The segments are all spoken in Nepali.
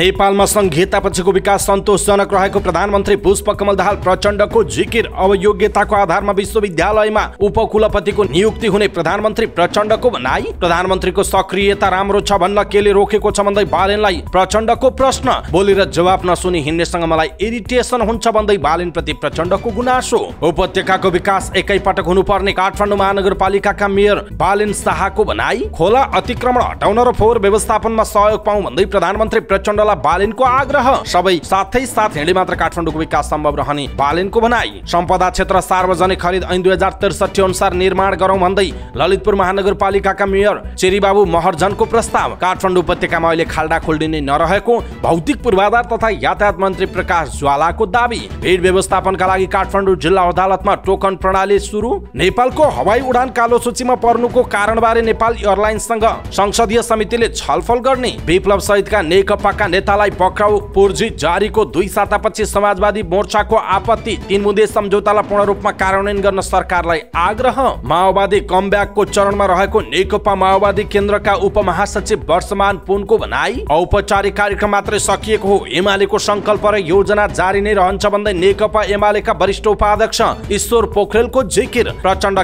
नेपालमा सङ्घीयतापछिको विकास सन्तोषजनक रहेको प्रधानमन्त्री पुष्पकमल दाहाल प्रचण्डको जिकिर अब योग्यताको आधारमा विश्वविद्यालयमा उपकुलपतिको नियुक्ति हुने प्रधानमन्त्री प्रचण्डको भनाई प्रधानमन्त्रीको सक्रियता राम्रो छ भन्न केले रोकेको छ भन्दै बालेनलाई प्रचण्डको प्रश्न बोलेर जवाब नसुनी हिँड्नेसँग मलाई इरिटेसन हुन्छ भन्दै बालेन प्रति प्रचण्डको गुनासो उपत्यकाको विकास एकैपटक हुनुपर्ने काठमाडौँ महानगरपालिकाका मेयर बालेन शाहको भनाई खोला अतिक्रमण हटाउन र फोहोर व्यवस्थापनमा सहयोग पाऊ भन्दै प्रधानमन्त्री प्रचण्डलाई वाला बालिनको आग्रह सबै साथै साथ हिँडे मात्र काठमाडौँको विकास सम्भव रहने बालिनको भनाई सम्पदा क्षेत्र सार्वजनिक खरिद ऐन दुई हजार त्रिसठी अनुसार निर्माण गरौँ भन्दै ललितपुर महानगरपालिकाका मेयर चेरीबाबु महर्जनको प्रस्ताव काठमाडौँ उपत्यकामा अहिले खाल्डा खोल्डिने नरहेको भौतिक पूर्वाधार तथा यातायात मन्त्री प्रकाश ज्वालाको दावी भिड व्यवस्थापनका लागि काठमाडौँ जिल्ला अदालतमा टोकन प्रणाली सुरु नेपालको हवाई उडान कालो सूचीमा पर्नुको कारणबारे नेपाल एयरलाइन्ससँग संसदीय समितिले छलफल गर्ने विप्लव सहितका नेकपाका नेतालाई पक्राउ पुर्जी जारीको दुई सातापछि समाजवादी मोर्चाको आपत्ति तीन मुदे सम्झौतालाई पूर्ण रूपमा कार्यान्वयन गर्न सरकारलाई आग्रह माओवादी कमब्याकको चरणमा रहेको नेकपा माओवादी केन्द्रका उपमहासचिव वर्षमान पुनको भनाई औपचारिक कार्यक्रम मात्रै सकिएको हो एमालेको संकल्प र योजना जारी नै रहन्छ भन्दै नेकपा एमालेका वरिष्ठ उपाध्यक्ष ईश्वर पोखरेलको जिकिर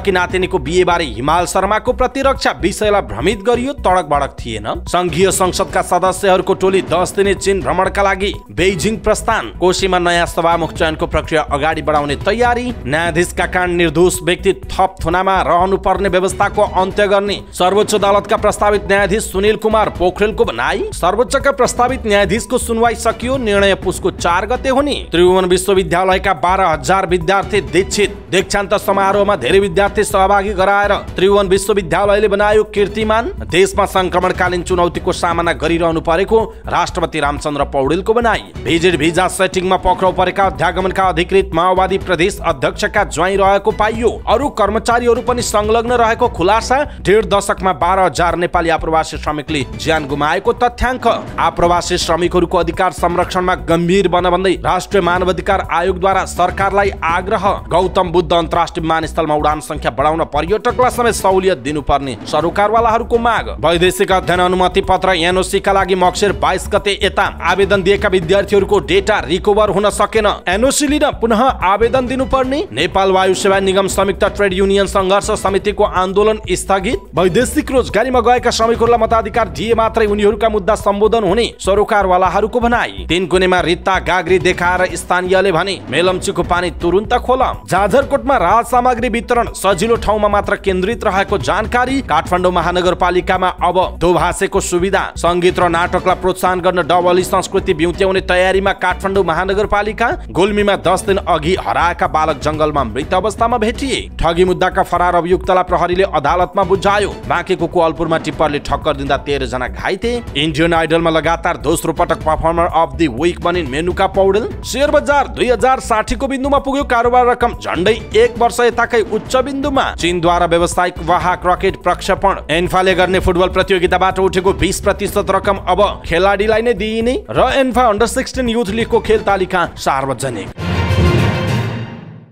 कि नातिनीको बारे हिमाल शर्माको प्रतिरक्षा विषयलाई भ्रमित गरियो तडक बडक थिएन संघीय संसदका सदस्यहरूको टोली दस दिने चीन भ्रमणका लागि बेजिङ प्रस्थान कोशीमा नयाँ सभामुख चयनको प्रक्रिया अगाडि बढाउने तयारी न्यायाधीशका काण्ड निर्दोष व्यक्ति थप थुनामा रहनु पर्ने व्यवस्थाको अन्त्य गर्ने सर्वोच्च अदालतका प्रस्तावित न्यायाधीश सुनिल कुमार पोखरेलको भनाई सर्वोच्चका प्रस्तावित न्यायाधीशको सुनवाई सकियो निर्णय पुसको चार गते हुने त्रिभुवन विश्वविद्यालयका बाह्र हजार विद्यार्थी दीक्षित दीक्षान्त समारोहमा धेरै विद्यार्थी सहभागी गराएर त्रिभुवन विश्वविद्यालयले बनायो कीर्तिमान देशमा संक्रमणकालीन चुनौतीको सामना गरिरहनु परेको राष्ट्रपति श्रीमती रामचन्द्र पौडेलको बनाई भिजिट भिजा सेटिङमा पक्राउ परेका अध्यागमनका अधिकृत माओवादी प्रदेश अध्यक्षका ज्वाइँ रहेको पाइयो अरू कर्मचारीहरू पनि संलग्न रहेको खुलासा डेढ दशकमा बाह्र हजार नेपाली आप्रवासी श्रमिकले ज्यान गुमाएको तथ्याङ्क आप्रवासी श्रमिकहरूको अधिकार संरक्षणमा गम्भीर बन भन्दै राष्ट्रिय मानव अधिकार आयोगद्वारा सरकारलाई आग्रह गौतम बुद्ध अन्तर्राष्ट्रिय विमानस्थलमा उडान संख्या बढाउन पर्यटकलाई समेत सहुलियत दिनुपर्ने सरोकारवालाहरूको माग वैदेशिक अध्ययन अनुमति पत्र एनओसीका लागि मक्सिर बाइस गते यता आवेदन दिएका विद्यार्थीहरूको डेटा रिकभर हुन सकेन एनओसी लिन पुनः आवेदन दिनुपर्ने नेपाल वायु सेवा निगम संयुक्त ट्रेड युनियन संघर्ष समितिको आन्दोलन स्थगित वैदेशिक रोजगारीमा गएका श्रमिकहरूलाई मताधिकार दिए मात्रै उनीहरूका मुद्दा सम्बोधन हुने सरोकारवालाहरूको भनाई तिन कुनेमा रित्ता गाग्री देखाएर स्थानीयले भने मेलम्चीको पानी तुरुन्त खोल जाजरकोटमा राहत सामग्री वितरण सजिलो ठाउँमा मात्र केन्द्रित रहेको जानकारी काठमाडौँ महानगरपालिकामा अब दोभाषेको सुविधा सङ्गीत र नाटकलाई प्रोत्साहन गर्न डबल संस्कृति बिउत्याउने तयारीमा काठमाडौँ महानगरपालिका गुल्मीमा दस दिन अघि हराएका बालक जङ्गलमा मृत अवस्थामा भेटिए ठगी मुद्दाका फरार अभियुक्तलाई प्रहरीले अदालतमा बुझायो बाँकेको कोअलपुरमा टिप्परले ठक्कर दिँदा तेह्र जना घाइते इन्डियन आइडलमा लगातार दोस्रो पटक पर्फर्मर अफ दि विक बनिन् मेनुका पौडेल शेयर बजार दुई हजार साठीको बिन्दुमा पुग्यो कारोबार रकम झन्डै एक वर्ष यताकै उच्च बिन्दुमा चीनद्वारा व्यावसायिक वाहक रकेट प्रक्षेपण एन्फाले गर्ने फुटबल प्रतियोगिताबाट उठेको बिस प्रतिशत रकम अब खेलाडीलाई नै दिइने र एन्फा अन्डर सिक्सटिन युथ लिगको खेल तालिका सार्वजनिक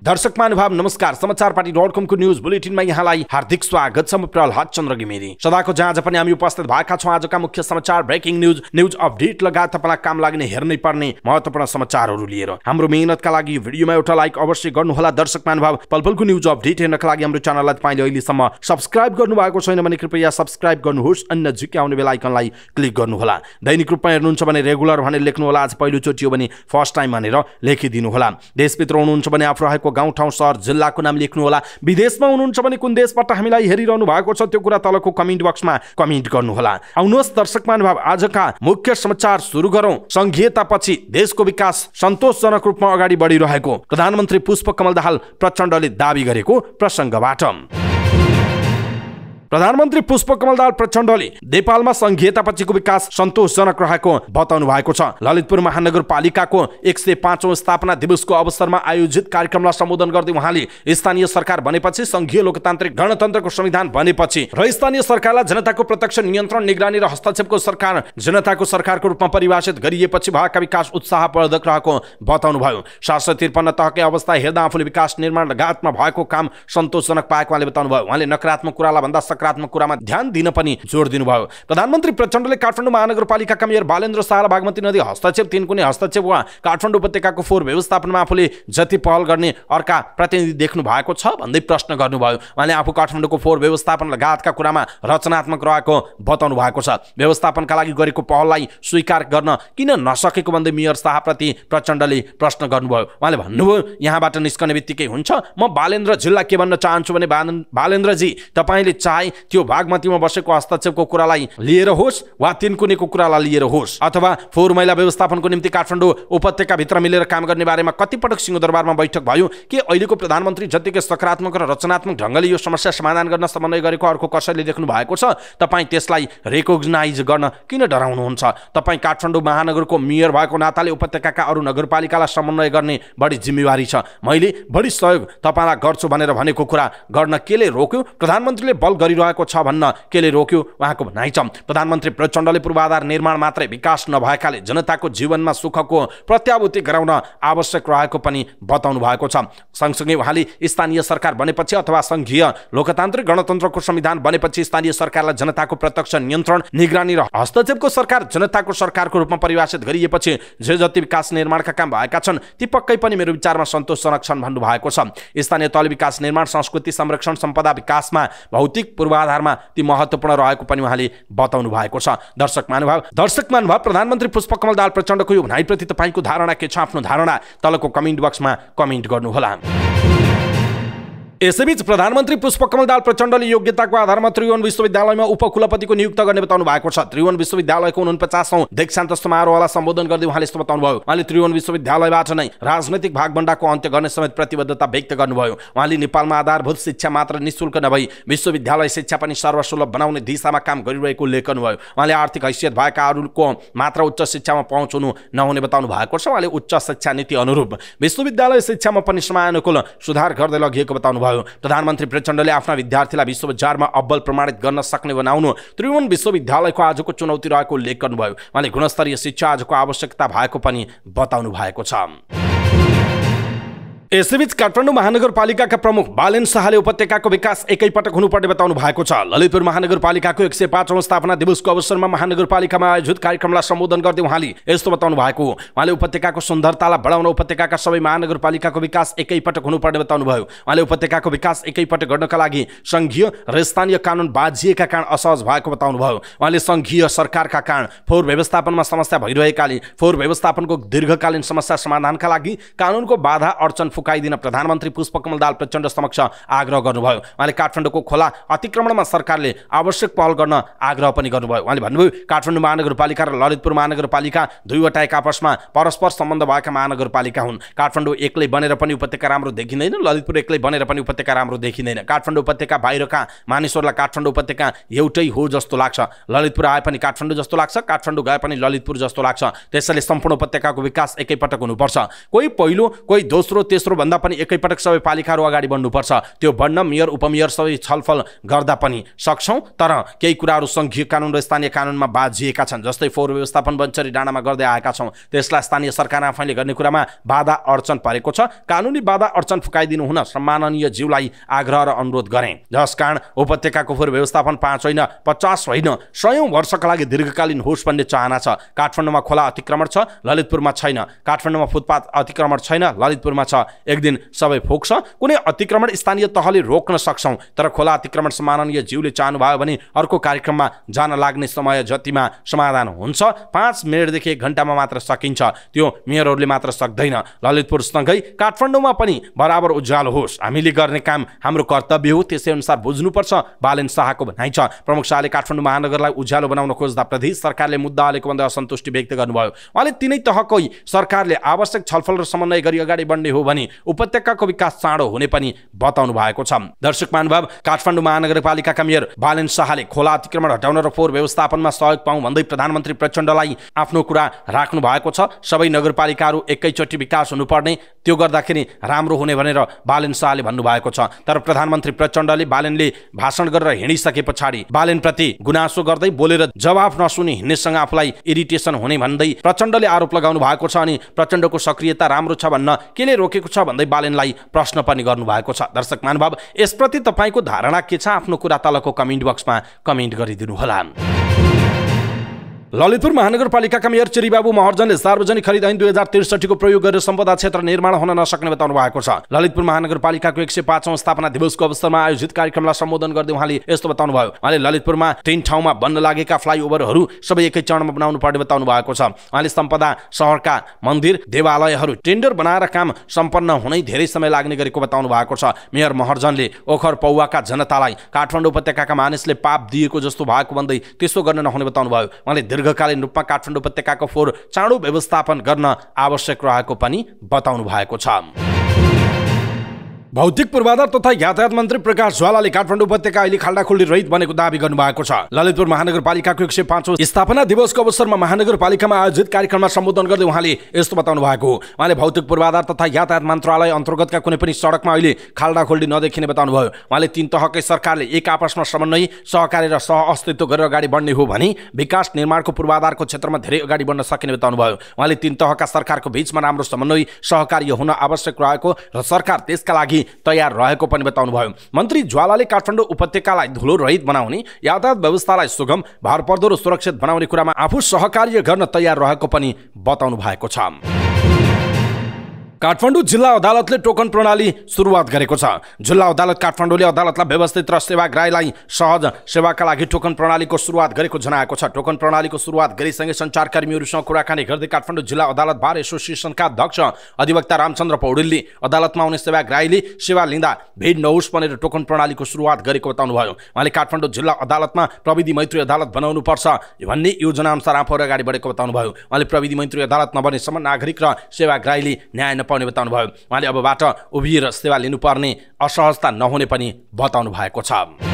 दर्शक महानुभाव नमस्कार समाचार पार्टी डट कमको न्युज बुलेटिनमा यहाँलाई हार्दिक स्वागत छ म प्रहल चन्द्र घिमिरे सदाको जहाँ आज पनि हामी उपस्थित भएका छौँ आजका मुख्य समाचार ब्रेकिङ न्युज न्युज अपडेट लगायत तपाईँलाई काम लाग्ने हेर्नै पर्ने महत्त्वपूर्ण समाचारहरू लिएर हाम्रो मेहनतका लागि भिडियोमा एउटा लाइक अवश्य गर्नुहोला दर्शक महानुभाव पलपलको न्युज अपडेट हेर्नका लागि हाम्रो च्यानललाई तपाईँले अहिलेसम्म सब्सक्राइब गर्नु भएको छैन भने कृपया सब्सक्राइब गर्नुहोस् अन्य झुकी आउने बेला आइकनलाई क्लिक गर्नुहोला दैनिक रूपमा हेर्नुहुन्छ भने रेगुलर भनेर लेख्नुहोला आज पहिलोचोटि हो भने फर्स्ट टाइम भनेर लेखिदिनु होला देशभित्र हुनुहुन्छ भने आफू रहेको गाउँठाउँ सहर जिल्लाको नाम लेख्नुहोला विदेशमा हुनुहुन्छ भने कुन देशबाट हामीलाई हेरिरहनु भएको छ त्यो कुरा तलको कमेन्ट बक्समा कमेन्ट गर्नुहोला आउनुहोस् दर्शक महानुभाव आजका मुख्य समाचार सुरु गरौँ सङ्घीयतापछि देशको विकास सन्तोषजनक रूपमा अगाडि बढिरहेको प्रधानमन्त्री पुष्पकमल दाहाल प्रचण्डले दावी गरेको प्रसङ्गबाट प्रधानमन्त्री पुष्पकमल दाल प्रचण्डले नेपालमा संघीयता पछिको विकास सन्तोषजनक रहेको बताउनु भएको छ ललितपुर महानगरपालिकाको एक सय पाँचौँ स्थापना दिवसको अवसरमा आयोजित कार्यक्रमलाई सम्बोधन गर्दै उहाँले स्थानीय सरकार भनेपछि संघीय लोकतान्त्रिक गणतन्त्रको संविधान भनेपछि र स्थानीय सरकारलाई जनताको प्रत्यक्ष नियन्त्रण निगरानी र हस्तक्षेपको सरकार जनताको सरकारको रूपमा परिभाषित गरिएपछि भएका विकास उत्साहवर्धक रहेको बताउनुभयो सात सय त्रिपन्न तहकै अवस्था हेर्दा आफूले विकास निर्माण लगायतमा भएको काम सन्तोषजनक पाएको उहाँले भयो उहाँले नकारात्मक कुरालाई भन्दा सकारात्मक कुरामा ध्यान दिन पनि जोड दिनुभयो प्रधानमन्त्री प्रचण्डले काठमाडौँ महानगरपालिकाका मेयर बालेन्द्र शाह बागमती नदी हस्तक्षेप तिन कुनै हस्तक्षेप वा काठमाडौँ उपत्यकाको फोहोर व्यवस्थापनमा आफूले जति पहल गर्ने अर्का प्रतिनिधि देख्नु भएको छ भन्दै प्रश्न गर्नुभयो उहाँले आफू काठमाडौँको फोहोर व्यवस्थापन लगायतका कुरामा रचनात्मक रहेको बताउनु भएको छ व्यवस्थापनका लागि गरेको पहललाई स्वीकार गर्न किन नसकेको भन्दै मेयर शाहप्रति प्रचण्डले प्रश्न गर्नुभयो उहाँले भन्नुभयो यहाँबाट निस्कने बित्तिकै हुन्छ म बालेन्द्र जिल्ला के भन्न चाहन्छु भने बालेन्द्रजी तपाईँले चाहे कुरालाई त्यो भागमतीमा बसेको हस्तक्षेपको कुरालाई लिएर होस् वा तिन कुनेको कुरालाई लिएर होस् अथवा फोहोर मैला व्यवस्थापनको निम्ति काठमाडौँ उपत्यकाभित्र मिलेर काम गर्ने बारेमा कतिपटक सिंहदरबारमा बैठक भयो के अहिलेको प्रधानमन्त्री जतिकै सकारात्मक र रचनात्मक ढङ्गले यो समस्या समाधान गर्न समन्वय गरेको अर्को कसैले देख्नु भएको छ तपाईँ त्यसलाई रेकग्नाइज गर्न किन डराउनुहुन्छ तपाईँ काठमाडौँ महानगरको मेयर भएको नाताले उपत्यकाका अरू नगरपालिकालाई समन्वय गर्ने बढी जिम्मेवारी छ मैले बढी सहयोग तपाईँलाई गर्छु भनेर भनेको कुरा गर्न केले रोक्यो प्रधानमन्त्रीले बल गरि गरिरहेको छ भन्न केले रोक्यो उहाँको भनाइ छ प्रधानमन्त्री प्रचण्डले पूर्वाधार निर्माण मात्रै विकास नभएकाले जनताको जीवनमा सुखको प्रत्याभूति गराउन आवश्यक रहेको पनि बताउनु भएको छ सँगसँगै उहाँले स्थानीय सरकार बनेपछि अथवा सङ्घीय लोकतान्त्रिक गणतन्त्रको संविधान बनेपछि स्थानीय सरकारलाई जनताको प्रत्यक्ष नियन्त्रण निगरानी र हस्तक्षेपको सरकार जनताको सरकारको रूपमा परिभाषित गरिएपछि जे जति विकास निर्माणका काम भएका छन् ती पक्कै पनि मेरो विचारमा सन्तोषजनक छन् भन्नुभएको छ स्थानीय तल विकास निर्माण संस्कृति संरक्षण सम्पदा विकासमा भौतिक पूर्वाधारमा ती महत्त्वपूर्ण रहेको पनि उहाँले बताउनु भएको छ दर्शक महानुभाव दर्शक महानुभाव प्रधानमन्त्री पुष्पकमल दाल प्रचण्डको यो भनाइप्रति तपाईँको धारणा के छ आफ्नो धारणा तलको कमेन्ट बक्समा कमेन्ट गर्नुहोला यसैबीच प्रधानमन्त्री पुष्पकमल दाल प्रचण्डले योग्यताको आधारमा त्रिभुवन विश्वविद्यालयमा उपकुलपतिको नियुक्त गर्ने बताउनु भएको छ त्रिभुवन विश्वविद्यालयको उनपचासौँ दीक्षान्त समारोहलाई सम्बोधन गर्दै उहाँले यस्तो भयो उहाँले त्रिभुवन विश्वविद्यालयबाट नै राजनैतिक भागभण्डाको अन्त्य गर्ने समेत प्रतिबद्धता व्यक्त गर्नुभयो उहाँले नेपालमा आधारभूत शिक्षा मात्र निशुल्क नभई विश्वविद्यालय शिक्षा पनि सर्वसुलभ बनाउने दिशामा काम गरिरहेको उल्लेख गर्नुभयो उहाँले आर्थिक हैसियत भएकाहरूको मात्र उच्च शिक्षामा पहुँच हुनु नहुने बताउनु भएको छ उहाँले उच्च शिक्षा नीति अनुरूप विश्वविद्यालय शिक्षामा पनि समानुकूल सुधार गर्दै लगिएको बताउनुभयो भयो प्रधानमन्त्री प्रचण्डले आफ्ना विद्यार्थीलाई बजारमा अब्बल प्रमाणित गर्न सक्ने बनाउनु त्रिभुवन विश्वविद्यालयको आजको चुनौती रहेको उल्लेख गर्नुभयो उहाँले गुणस्तरीय शिक्षा आजको आवश्यकता भएको पनि बताउनु भएको छ यसैबीच काठमाडौँ महानगरपालिकाका प्रमुख बालेन शाहले उपत्यकाको विकास एकैपटक हुनुपर्ने बताउनु भएको छ ललितपुर महानगरपालिकाको एक सय पाँचौँ स्थापना दिवसको अवसरमा महानगरपालिकामा आयोजित कार्यक्रमलाई सम्बोधन गर्दै उहाँले यस्तो बताउनु भएको उहाँले उपत्यकाको सुन्दरतालाई बढाउन उपत्यकाका सबै महानगरपालिकाको विकास एकैपटक हुनुपर्ने बताउनुभयो उहाँले उपत्यकाको विकास एकैपटक गर्नका लागि सङ्घीय र स्थानीय कानुन बाजिएका कारण असहज भएको बताउनुभयो उहाँले सङ्घीय सरकारका कारण फोहोर व्यवस्थापनमा समस्या भइरहेकाले फोहोर व्यवस्थापनको दीर्घकालीन समस्या समाधानका लागि कानुनको बाधा अडचन फुकाइदिन प्रधानमन्त्री पुष्पकमल दाल प्रचण्ड समक्ष आग्रह गर्नुभयो उहाँले काठमाडौँको खोला अतिक्रमणमा सरकारले आवश्यक पहल गर्न आग्रह पनि गर्नुभयो उहाँले भन्नुभयो काठमाडौँ महानगरपालिका र ललितपुर महानगरपालिका दुईवटा एक आपसमा परस्पर सम्बन्ध भएका महानगरपालिका हुन् काठमाडौँ एक्लै बनेर पनि उपत्यका राम्रो देखिँदैन ललितपुर एक्लै बनेर पनि उपत्यका राम्रो देखिँदैन काठमाडौँ उपत्यका बाहिरका मानिसहरूलाई काठमाडौँ उपत्यका एउटै हो जस्तो लाग्छ ललितपुर आए पनि काठमाडौँ जस्तो लाग्छ काठमाडौँ गए पनि ललितपुर जस्तो लाग्छ त्यसैले सम्पूर्ण उपत्यकाको विकास एकैपटक हुनुपर्छ कोही पहिलो कोही दोस्रो तेस्रो भन्दा पनि एकैपटक सबै पालिकाहरू अगाडि बढ्नुपर्छ त्यो बढ्न मेयर उपमेयर सबै छलफल गर्दा पनि सक्छौँ तर केही कुराहरू सङ्घीय कानुन र स्थानीय कानुनमा बाझिएका छन् जस्तै फोहोर व्यवस्थापन बन्चरी डाँडामा गर्दै आएका छौँ त्यसलाई स्थानीय सरकार आफैले गर्ने कुरामा बाधा अडचन परेको छ कानुनी बाधा अडचन फुकाइदिनु हुन सम्माननीय ज्यूलाई आग्रह र अनुरोध गरे कारण उपत्यकाको फोहोर व्यवस्थापन पाँच होइन पचास होइन सयौँ वर्षका लागि दीर्घकालीन होस् भन्ने चाहना छ काठमाडौँमा खोला अतिक्रमण छ ललितपुरमा छैन काठमाडौँमा फुटपाथ अतिक्रमण छैन ललितपुरमा छ एक दिन सबै फोक्छ कुनै अतिक्रमण स्थानीय तहले रोक्न सक्छौँ तर खोला अतिक्रमण सम्माननीय जिउले भयो भने अर्को कार्यक्रममा जान लाग्ने समय जतिमा समाधान हुन्छ पाँच मिनटदेखि एक घन्टामा मात्र सकिन्छ त्यो मेयरहरूले मात्र सक्दैन ललितपुरसँगै काठमाडौँमा पनि बराबर उज्यालो होस् हामीले गर्ने काम हाम्रो कर्तव्य हो त्यसै अनुसार बुझ्नुपर्छ बालेन शाहको भनाइ छ प्रमुख शाहले काठमाडौँ महानगरलाई उज्यालो बनाउन खोज्दा प्रदेश सरकारले मुद्दा हालेको भन्दा असन्तुष्टि व्यक्त गर्नुभयो उहाँले तिनै तहकै सरकारले आवश्यक छलफल र समन्वय गरी अगाडि बढ्ने हो भने उपत्यकाको विकास चाँडो हुने पनि बताउनु भएको छ दर्शक महानुभाव काठमाडौँ महानगरपालिकाका मेयर बालेन शाहले खोला अतिक्रमण हटाउन र फोहोर व्यवस्थापनमा सहयोग पाउँ भन्दै प्रधानमन्त्री प्रचण्डलाई आफ्नो कुरा राख्नु भएको छ सबै नगरपालिकाहरू एकैचोटि विकास हुनुपर्ने त्यो गर्दाखेरि राम्रो हुने भनेर बालेन शाहले भन्नुभएको छ तर प्रधानमन्त्री प्रचण्डले बालेनले भाषण गरेर हिँडिसके पछाडि बालेनप्रति गुनासो गर्दै बोलेर जवाफ नसुने हिँड्नेसँग आफूलाई इरिटेसन हुने भन्दै प्रचण्डले आरोप लगाउनु भएको छ अनि प्रचण्डको सक्रियता राम्रो छ भन्न केले रोकेको छ भन्दै बालेनलाई प्रश्न पनि गर्नुभएको छ दर्शक महानुभाव यसप्रति तपाईँको धारणा के छ आफ्नो कुरा तलको कमेन्ट बक्समा कमेन्ट गरिदिनुहोला ललितपुर महानगरपालिकाका मेयर चिरीबाबु महर्जनले सार्वजनिक खरिद ऐन दुई हजार त्रिसठीको प्रयोग गरेर सम्पदा क्षेत्र निर्माण हुन नसक्ने बताउनु भएको छ ललितपुर महानगरपालिकाको एक सय पाँचौँ स्थापना दिवसको अवसरमा आयोजित कार्यक्रमलाई सम्बोधन गर्दै उहाँले यस्तो बताउनु भयो उहाँले ललितपुरमा तीन ठाउँमा बन्न लागेका फ्लाइओभरहरू सबै एकै चरणमा बनाउनु पर्ने बताउनु भएको छ उहाँले सम्पदा सहरका मन्दिर देवालयहरू टेन्डर बनाएर काम सम्पन्न हुनै धेरै समय लाग्ने गरेको बताउनु भएको छ मेयर महर्जनले ओखर पौवाका जनतालाई काठमाडौँ उपत्यकाका मानिसले पाप दिएको जस्तो भएको भन्दै त्यस्तो गर्न नहुने बताउनु भयो उहाँले दीर्घकालीन रूपमा काठमाडौँ उपत्यकाको फोहोर चाँडो व्यवस्थापन गर्न आवश्यक रहेको पनि बताउनु भएको छ भौतिक पूर्वाधार तथा यातायात मन्त्री प्रकाश ज्वालाले काठमाडौँ उपत्यका अहिले खाल्डा खाल्डाखुल्डी रहित बनेको दावी गर्नुभएको छ ललितपुर महानगरपालिकाको एक सय पाँचौँ स्थापना दिवसको अवसरमा महानगरपालिकामा आयोजित कार्यक्रममा सम्बोधन गर्दै उहाँले यस्तो बताउनु भएको उहाँले भौतिक पूर्वाधार तथा यातायात मन्त्रालय अन्तर्गतका कुनै पनि सडकमा अहिले खाल्डा खाल्डाखुल्डी नदेखिने बताउनुभयो उहाँले तीन तहकै सरकारले एक आपसमा समन्वय सहकार्य र सह अस्तित्व गरेर अगाडि बढ्ने हो भने विकास निर्माणको पूर्वाधारको क्षेत्रमा धेरै अगाडि बढ्न सकिने बताउनुभयो उहाँले तीन तहका सरकारको बिचमा राम्रो समन्वय सहकार्य हुन आवश्यक रहेको र सरकार त्यसका लागि तयार रहेको पनि बताउनुभयो मन्त्री ज्वालाले काठमाडौँ उपत्यकालाई धुलो रहित बनाउने यातायात व्यवस्थालाई सुगम भरपर्दो र सुरक्षित बनाउने कुरामा आफू सहकार्य गर्न तयार रहेको पनि बताउनु भएको छ काठमाडौँ जिल्ला अदालतले टोकन प्रणाली सुरुवात गरेको छ जिल्ला अदालत काठमाडौँले अदालतलाई व्यवस्थित र सेवाग्राहीलाई सहज सेवाका लागि टोकन प्रणालीको सुरुवात गरेको जनाएको छ टोकन प्रणालीको सुरुवात गरीसँगै सञ्चारकर्मीहरूसँग कुराकानी गर्दै काठमाडौँ जिल्ला अदालत बार एसोसिएसनका अध्यक्ष अधिवक्ता रामचन्द्र पौडेलले अदालतमा आउने सेवाग्राहीले सेवा लिँदा भिड नहोस् भनेर टोकन प्रणालीको सुरुवात गरेको बताउनुभयो उहाँले काठमाडौँ जिल्ला अदालतमा प्रविधि मैत्री अदालत बनाउनुपर्छ भन्ने योजनाअनुसार आफूहरू अगाडि बढेको बताउनुभयो उहाँले प्रविधि मैत्री अदालत नबनेसम्म नागरिक र सेवाग्राहीले न्याय नपाउने बताउनुभयो उहाँले अबबाट उभिएर सेवा लिनुपर्ने असहजता नहुने पनि बताउनु भएको छ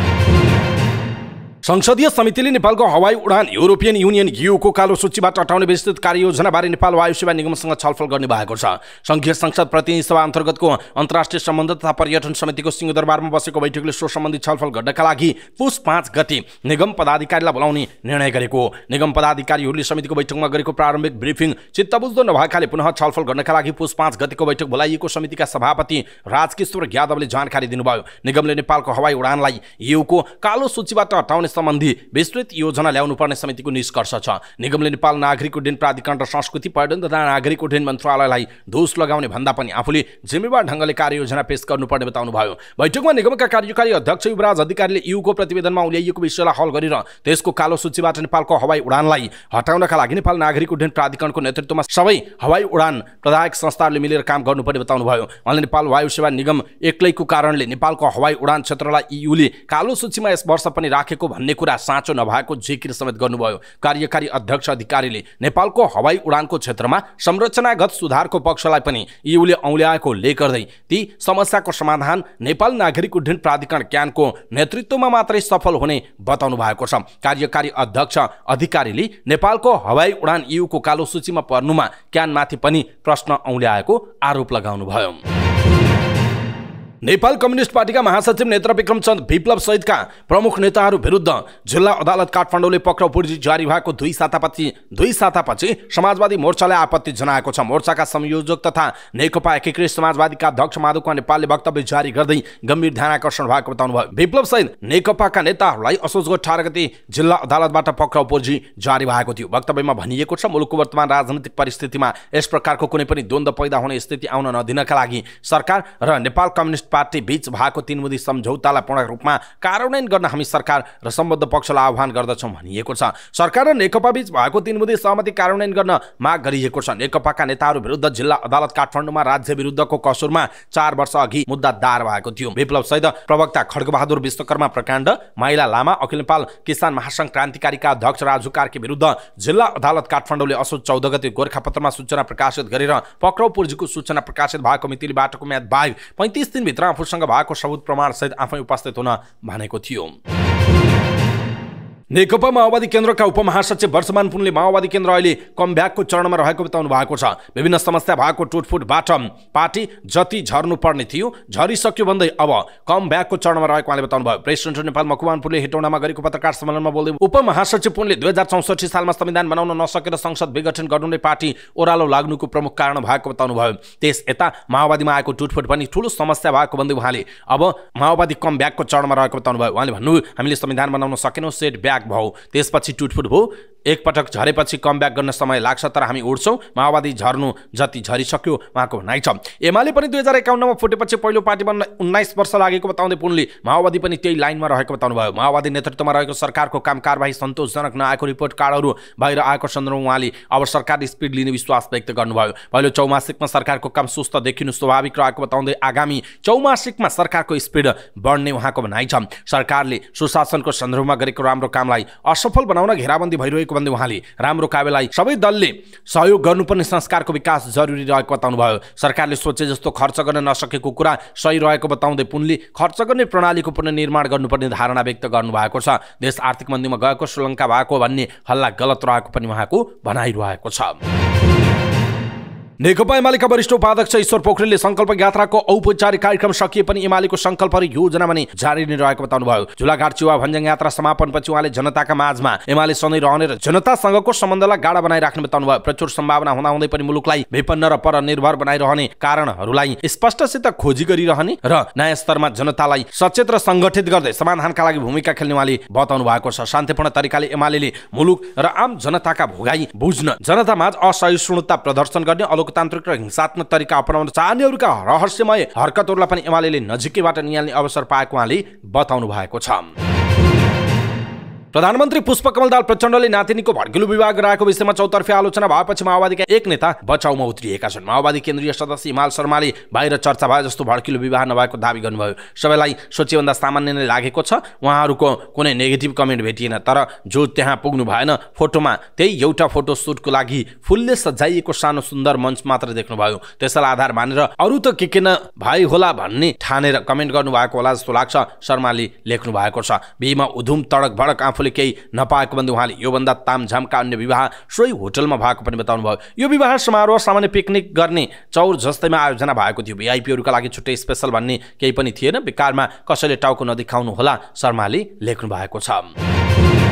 संसदीय समितिले नेपालको हवाई उडान युरोपियन युनियन युको कालो सूचीबाट हटाउने विस्तृत कार्ययोजनाबारे नेपाल वायु सेवा निगमसँग छलफल गर्ने भएको छ सङ्घीय संसद प्रतिनिधि सभा अन्तर्गतको अन्तर्राष्ट्रिय सम्बन्ध तथा पर्यटन समितिको सिंहदरबारमा बसेको बैठकले सो सम्बन्धी छलफल गर्नका लागि पुस पाँच गति निगम पदाधिकारीलाई बोलाउने निर्णय गरेको निगम पदाधिकारीहरूले समितिको बैठकमा गरेको प्रारम्भिक ब्रिफिङ चित्तबुझ्दो नभएकाले पुनः छलफल गर्नका लागि पुस पाँच गतिको बैठक बोलाइएको समितिका सभापति राजकिशोर यादवले जानकारी दिनुभयो निगमले नेपालको हवाई उडानलाई युको कालो सूचीबाट हटाउने सम्बन्धी विस्तृत योजना ल्याउनुपर्ने समितिको निष्कर्ष छ निगमले नेपाल नागरिक उड्डयन प्राधिकरण र संस्कृति पर्यटन तथा नागरिक उड्डयन मन्त्रालयलाई दोष लगाउने भन्दा पनि आफूले जिम्मेवार ढङ्गले कार्ययोजना पेश गर्नुपर्ने बताउनुभयो बैठकमा निगमका कार्यकारी अध्यक्ष युवराज अधिकारीले युको प्रतिवेदनमा उल्याइएको विषयलाई हल गरेर त्यसको कालो सूचीबाट नेपालको हवाई उडानलाई हटाउनका लागि नेपाल नागरिक उड्डयन प्राधिकरणको नेतृत्वमा सबै हवाई उडान प्रदायक संस्थाहरूले मिलेर काम गर्नुपर्ने बताउनुभयो उहाँले नेपाल वायु सेवा निगम एक्लैको कारणले नेपालको हवाई उडान क्षेत्रलाई इयुले कालो सूचीमा यस वर्ष पनि राखेको भन्ने कुरा साँचो नभएको जिकिर समेत गर्नुभयो कार्यकारी अध्यक्ष अधिकारीले नेपालको हवाई उडानको क्षेत्रमा संरचनागत सुधारको पक्षलाई पनि युले औल्याएको उल्लेख गर्दै ती समस्याको समाधान नेपाल नागरिक उड्डयन प्राधिकरण क्यानको नेतृत्वमा मात्रै सफल हुने बताउनु भएको छ कार्यकारी अध्यक्ष अधिकारीले नेपालको हवाई उडान युको कालो सूचीमा पर्नुमा क्यानमाथि पनि प्रश्न औल्याएको आरोप लगाउनुभयो नेपाल कम्युनिस्ट पार्टीका महासचिव नेत्र विक्रमचन्द विप्लव सहितका प्रमुख नेताहरू विरुद्ध जिल्ला अदालत काठमाडौँले पक्राउ पूर्जी जारी भएको दुई सातापछि दुई सातापछि समाजवादी मोर्चाले आपत्ति जनाएको छ मोर्चाका संयोजक तथा नेकपा एकीकृत समाजवादीका अध्यक्ष माधव कुमार नेपालले वक्तव्य जारी गर्दै गम्भीर ध्यान आकर्षण भएको बताउनु भयो विप्लव सहित नेकपाका नेताहरूलाई असोजको अठार गति जिल्ला अदालतबाट पक्राउ पूर्जी जारी भएको थियो वक्तव्यमा भनिएको छ मुलुकको वर्तमान राजनैतिक परिस्थितिमा यस प्रकारको कुनै पनि द्वन्द पैदा हुने स्थिति आउन नदिनका लागि सरकार र नेपाल कम्युनिस्ट पार्टी बीच भएको तिन बुधी सम्झौतालाई पूर्ण रूपमा कार्यान्वयन गर्न हामी सरकार र सम्बद्ध पक्षलाई आह्वान गर्दछौँ भनिएको छ सरकार र नेकपा बीच भएको तिन सहमति कार्यान्वयन गर्न माग गरिएको छ नेकपाका नेताहरू विरुद्ध जिल्ला अदालत काठमाडौँमा राज्य विरुद्धको कसुरमा चार वर्ष अघि मुद्दा दायर भएको थियो विप्लव सहित प्रवक्ता खड्गबहादुर विश्वकर्मा प्रकाण्ड माइला लामा अखिल नेपाल किसान महासङ्घ क्रान्तिकारीका अध्यक्ष राजु कार्की विरुद्ध जिल्ला अदालत काठमाडौँले असोज चौध गते गोर्खापत्रमा सूचना प्रकाशित गरेर पक्राउ पुर्जीको सूचना प्रकाशित भएको मितिले बाटोको म्याद बाहेक पैँतिस दिनभित्र भित्रमा आफूसँग भएको सबुत प्रमाणसहित आफै उपस्थित हुन भनेको थियो नेकपा माओवादी केन्द्रका उपमहासचिव वर्षमान पुनले माओवादी केन्द्र अहिले कमब्याकको चरणमा रहेको बताउनु भएको छ विभिन्न समस्या भएको टुटफुटबाट पार्टी जति झर्नुपर्ने थियो झरिसक्यो भन्दै अब कमब्याकको चरणमा रहेको उहाँले बताउनु भयो प्रेसिडेन्ट नेपाल कुमान पुनले हेटौँडामा गरेको पत्रकार सम्मेलनमा बोल्दै उपमहासचिव पुनले दुई हजार चौसठी सालमा संविधान बनाउन नसकेर संसद विघटन गर्नु नै पार्टी ओह्रालो लाग्नुको प्रमुख कारण भएको बताउनु भयो त्यस यता माओवादीमा आएको टुटफुट पनि ठुलो समस्या भएको भन्दै उहाँले अब माओवादी कमब्याकको चरणमा रहेको बताउनु भयो उहाँले भन्नु हामीले संविधान बनाउन सकेनौँ सेट ब्याक ट्र्याक भयो त्यसपछि टुटफुट भयो एकपटक झरेपछि कम ब्याक गर्न समय लाग्छ तर हामी उड्छौँ माओवादी झर्नु जति झरिसक्यो उहाँको भनाइ छ एमाले पनि दुई हजार एकाउन्नमा फुटेपछि पहिलो पार्टी बन्न उन्नाइस वर्ष लागेको बताउँदै पुनले माओवादी पनि त्यही लाइनमा रहेको बताउनुभयो माओवादी नेतृत्वमा रहेको सरकारको काम कारवाही सन्तोषजनक नआएको रिपोर्ट कार्डहरू भएर आएको सन्दर्भमा उहाँले अब सरकारले स्पिड लिने विश्वास व्यक्त गर्नुभयो पहिलो चौमासिकमा सरकारको काम सुस्त देखिनु स्वाभाविक रहेको बताउँदै आगामी चौमासिकमा सरकारको स्पिड बढ्ने उहाँको भनाइ छ सरकारले सुशासनको सन्दर्भमा गरेको राम्रो कामलाई असफल बनाउन घेराबन्दी भइरहेको गरिएको भन्दै उहाँले राम्रो काव्यलाई सबै दलले सहयोग गर्नुपर्ने संस्कारको विकास जरुरी रहेको बताउनुभयो सरकारले सोचे जस्तो खर्च गर्न नसकेको कुरा सही रहेको बताउँदै पुनले खर्च गर्ने प्रणालीको पुनर्निर्माण गर्नुपर्ने धारणा व्यक्त गर्नुभएको छ देश आर्थिक मन्दीमा गएको श्रीलङ्का भएको भन्ने हल्ला गलत रहेको पनि उहाँको भनाइरहेको छ नेकपा एमालेका वरिष्ठ उपाध्यक्ष ईश्वर पोखरेलले संकल्प यात्राको औपचारिक कार्यक्रम सकिए पनि एमालेको संकल्प र योजना भने जारी नै रहेको बताउनुभयो झुलाघाट चिवा भन्ज्याङ यात्रा समापनपछि उहाँले जनताका माझमा एमाले सधैँ रहने र जनतासँगको सम्बन्धलाई गाडा बनाइराख्नु बताउनुभयो प्रचुर सम्भावना हुँदाहुँदै पनि मुलुकलाई विपन्न र परनिर्भर बनाइरहने कारणहरूलाई स्पष्टसित खोजी गरिरहने र नयाँ स्तरमा जनतालाई सचेत र संगठित गर्दै समाधानका लागि भूमिका खेल्ने उहाँले बताउनु भएको छ शान्तिपूर्ण तरिकाले एमाले मुलुक र आम जनताका भोगाई बुझ्न जनतामाझ असहिष्णुता प्रदर्शन गर्ने अलोक लोकतान्त्रिक र हिंसात्मक तरिका अपनाउन चाहनेहरूका रहस्यमय हरकतहरूलाई पनि एमाले नजिकैबाट निहाल्ने अवसर पाएको उहाँले बताउनु भएको छ प्रधानमन्त्री पुष्पकमल दाल प्रचण्डले नातिनीको भड्किलो विवाह गराएको विषयमा चौतर्फी आलोचना भएपछि माओवादीका एक नेता बचाउमा उत्रिएका छन् माओवादी केन्द्रीय सदस्य हिमाल शर्माले बाहिर चर्चा भए जस्तो भड्किलो विवाह नभएको दावी गर्नुभयो सबैलाई सोचेभन्दा सामान्य नै लागेको छ उहाँहरूको कुनै नेगेटिभ कमेन्ट भेटिएन तर जो त्यहाँ पुग्नु भएन फोटोमा त्यही एउटा फोटो सुटको लागि फुलले सजाइएको सानो सुन्दर मञ्च मात्र देख्नुभयो त्यसलाई आधार मानेर अरू त के के न भाइ होला भन्ने ठानेर कमेन्ट गर्नुभएको होला जस्तो लाग्छ शर्माले लेख्नु भएको छ बिहेमा उधुम तडक भडक आफू आफूले केही नपाएको भन्दै उहाँले योभन्दा तामझामका अन्य विवाह सोही होटलमा भएको पनि बताउनु भयो यो विवाह समारोह सामान्य पिकनिक गर्ने चौर जस्तैमा आयोजना भएको थियो भिआइपीहरूका लागि छुट्टै स्पेसल भन्ने केही पनि थिएन बेकारमा कसैले टाउको नदेखाउनु होला शर्माले लेख्नु भएको छ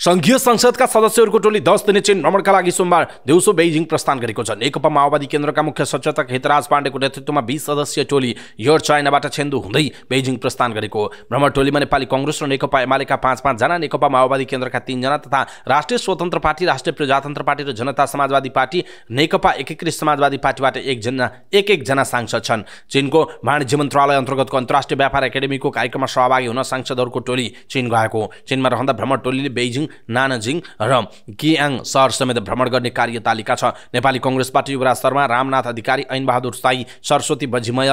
संघीय संसदका सदस्यहरूको टोली दस दिने चीन भ्रमणका लागि सोमबार दिउँसो बेजिङ प्रस्थान गरेको छ नेकपा माओवादी केन्द्रका मुख्य सचेतक हितराज पाण्डेको नेतृत्वमा बिस सदस्यीय टोली यर चाइनाबाट छेन्दु हुँदै बेजिङ प्रस्थान गरेको भ्रमण टोलीमा नेपाली कङ्ग्रेस र नेकपा एमालेका पाँच पाँचजना नेकपा माओवादी केन्द्रका तिनजना तथा राष्ट्रिय स्वतन्त्र पार्टी राष्ट्रिय प्रजातन्त्र पार्टी र जनता समाजवादी पार्टी नेकपा एकीकृत समाजवादी पार्टीबाट एकजना एक एकजना सांसद छन् चिनको वाणिज्य मन्त्रालय अन्तर्गतको अन्तर्राष्ट्रिय व्यापार एकाडेमीको कार्यक्रममा सहभागी हुन सांसदहरूको टोली चिन गएको चीनमा रहँदा भ्रमण टोलीले बेजिङ गेजिङ नानाजिङ र गेआङ सहर समेत भ्रमण गर्ने कार्यतालिका छ नेपाली कङ्ग्रेस पार्टी युवराज शर्मा रामनाथ अधिकारी ऐनबहादुर साई सरस्वती बझिमय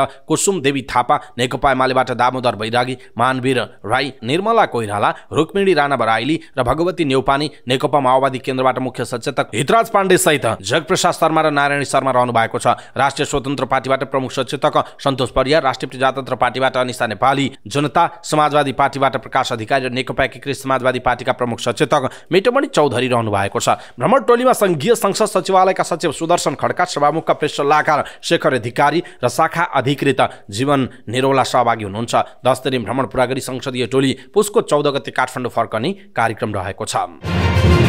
देवी थापा नेकपा एमालेबाट दामोदर बैरागी मानवीर राई निर्मला कोइराला रुक्मिणी राणा बराइली र भगवती नेौपानी नेकपा माओवादी केन्द्रबाट मुख्य सचेतक हितराज पाण्डे सहित जगप्रसाद शर्मा र नारायण शर्मा रहनु भएको छ राष्ट्रिय स्वतन्त्र पार्टीबाट प्रमुख सचेतक सन्तोष परिया राष्ट्रिय प्रजातन्त्र पार्टीबाट अनिसा नेपाली जनता समाजवादी पार्टीबाट प्रकाश अधिकारी र नेकपा एकीकृत समाजवादी पार्टीका प्रमुख सचेतक सचेतक मेटमणि चौधरी रहनु भएको छ भ्रमण टोलीमा सङ्घीय संसद सचिवालयका सचिव सुदर्शन खड्का सभामुखका प्रेस सल्लाहकार शेखर अधिकारी र शाखा अधिकृत जीवन निरौला सहभागी हुनुहुन्छ दस दिन भ्रमण पुरा गरी संसदीय टोली पुसको चौध गते काठमाडौँ फर्कने कार्यक्रम रहेको छ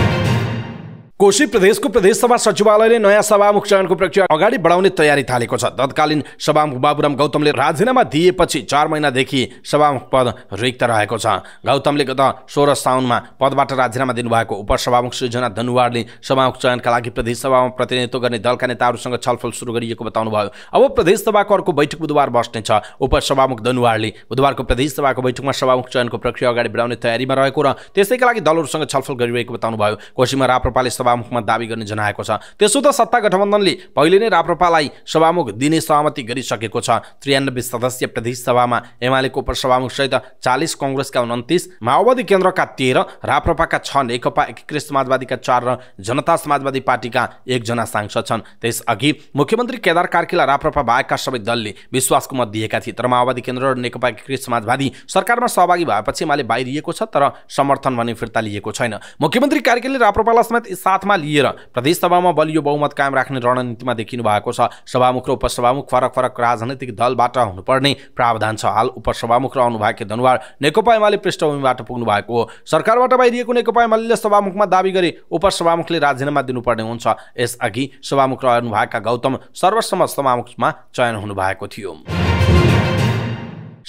कोशी प्रदेशको प्रदेश सभा सचिवालयले नयाँ सभामुख चयनको प्रक्रिया अगाडि बढाउने तयारी थालेको छ तत्कालीन सभामुख बाबुराम गौतमले राजीनामा दिएपछि चार महिनादेखि सभामुख पद रिक्त रहेको छ गौतमले गत सोह्र साउनमा पदबाट राजीनामा दिनुभएको उपसभामुख सृजना धनुवाडले सभामुख चयनका लागि प्रदेश सभामा प्रतिनिधित्व गर्ने दलका नेताहरूसँग छलफल सुरु गरिएको बताउनुभयो अब प्रदेश सभाको अर्को बैठक बुधबार बस्नेछ उपसभामुख धनुवाडले बुधबारको सभाको बैठकमा सभामुख चयनको प्रक्रिया अगाडि बढाउने तयारीमा रहेको र त्यसैका लागि दलहरूसँग छलफल गरिरहेको बताउनुभयो कोशीमा राप्रपाले सभा सभामुखमा दावी गर्ने जनाएको छ त्यसो त सत्ता गठबन्धनले पहिले नै राप्रपालाई सभामुख दिने सहमति गरिसकेको छ त्रियानब्बे सदस्यीय सभामा एमालेको उपसभामुखसहित चालिस कङ्ग्रेसका उन्तिस माओवादी केन्द्रका तेह्र राप्रपाका छ नेकपा एकीकृत समाजवादीका चार र जनता समाजवादी पार्टीका एकजना सांसद छन् त्यसअघि मुख्यमन्त्री केदार कार्कीलाई राप्रपा बाहेकका सबै दलले विश्वासको मत दिएका थिए तर माओवादी केन्द्र र नेकपा एकीकृत समाजवादी सरकारमा सहभागी भएपछि एमाले बाहिरिएको छ तर समर्थन भने फिर्ता लिएको छैन मुख्यमन्त्री कार्कीले राप्रपालाई समेत साथ साथमा लिएर प्रदेशसभामा बलियो बहुमत कायम राख्ने रणनीतिमा देखिनु भएको छ सभामुख र उपसभामुख फरक फरक राजनैतिक दलबाट हुनुपर्ने प्रावधान छ हाल उपसभामुख रहनुभएकी धनुवार नेकपा एमाले पृष्ठभूमिबाट पुग्नु भएको हो सरकारबाट बाहिरिएको नेकपा एमाले सभामुखमा दावी गरे उपसभामुखले राजीनामा दिनुपर्ने हुन्छ यसअघि सभामुख रहनुभएका गौतम सर्वसम्म सभामुखमा चयन हुनुभएको थियो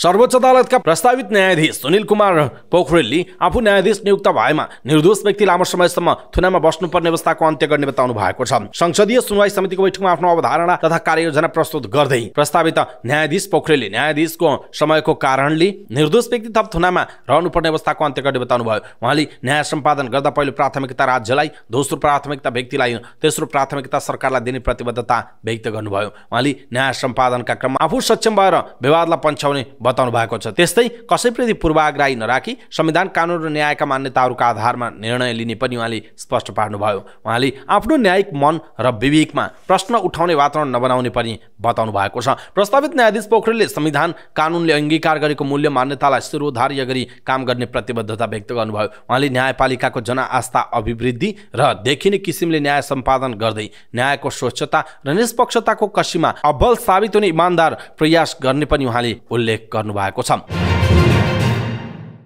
सर्वोच्च अदालतका प्रस्तावित न्यायाधीश सुनिल कुमार पोखरेलले आफू न्यायाधीश नियुक्त भएमा निर्दोष व्यक्ति लामो समयसम्म थुनामा बस्नुपर्ने अवस्थाको अन्त्य गर्ने बताउनु भएको छ संसदीय सुनवाई समितिको बैठकमा आफ्नो अवधारणा तथा कार्ययोजना प्रस्तुत गर्दै प्रस्तावित न्यायाधीश पोखरेलले न्यायाधीशको समयको कारणले निर्दोष व्यक्ति थप थुनामा पर्ने अवस्थाको अन्त्य गर्ने बताउनु भयो उहाँले न्याय सम्पादन गर्दा पहिलो प्राथमिकता राज्यलाई दोस्रो प्राथमिकता व्यक्तिलाई तेस्रो प्राथमिकता सरकारलाई दिने प्रतिबद्धता व्यक्त गर्नुभयो उहाँले न्याय सम्पादनका क्रममा आफू सक्षम भएर विवादलाई पन्छाउने बताउनु भएको छ त्यस्तै कसैप्रति पूर्वाग्राही नराखी संविधान कानुन र न्यायका मान्यताहरूका आधारमा निर्णय लिने पनि उहाँले स्पष्ट पार्नुभयो उहाँले आफ्नो न्यायिक मन र विवेकमा प्रश्न उठाउने वातावरण नबनाउने पनि बताउनु भएको छ प्रस्तावित न्यायाधीश पोखरेलले संविधान कानुनले अङ्गीकार गरेको मूल्य मान्यतालाई सिरोधार्य गरी काम गर्ने प्रतिबद्धता व्यक्त गर्नुभयो उहाँले न्यायपालिकाको जनआस्था अभिवृद्धि र देखिने किसिमले न्याय सम्पादन गर्दै न्यायको स्वच्छता र निष्पक्षताको कसीमा अब्बल साबित हुने इमान्दार प्रयास गर्ने पनि उहाँले उल्लेख गर्नुभएको छ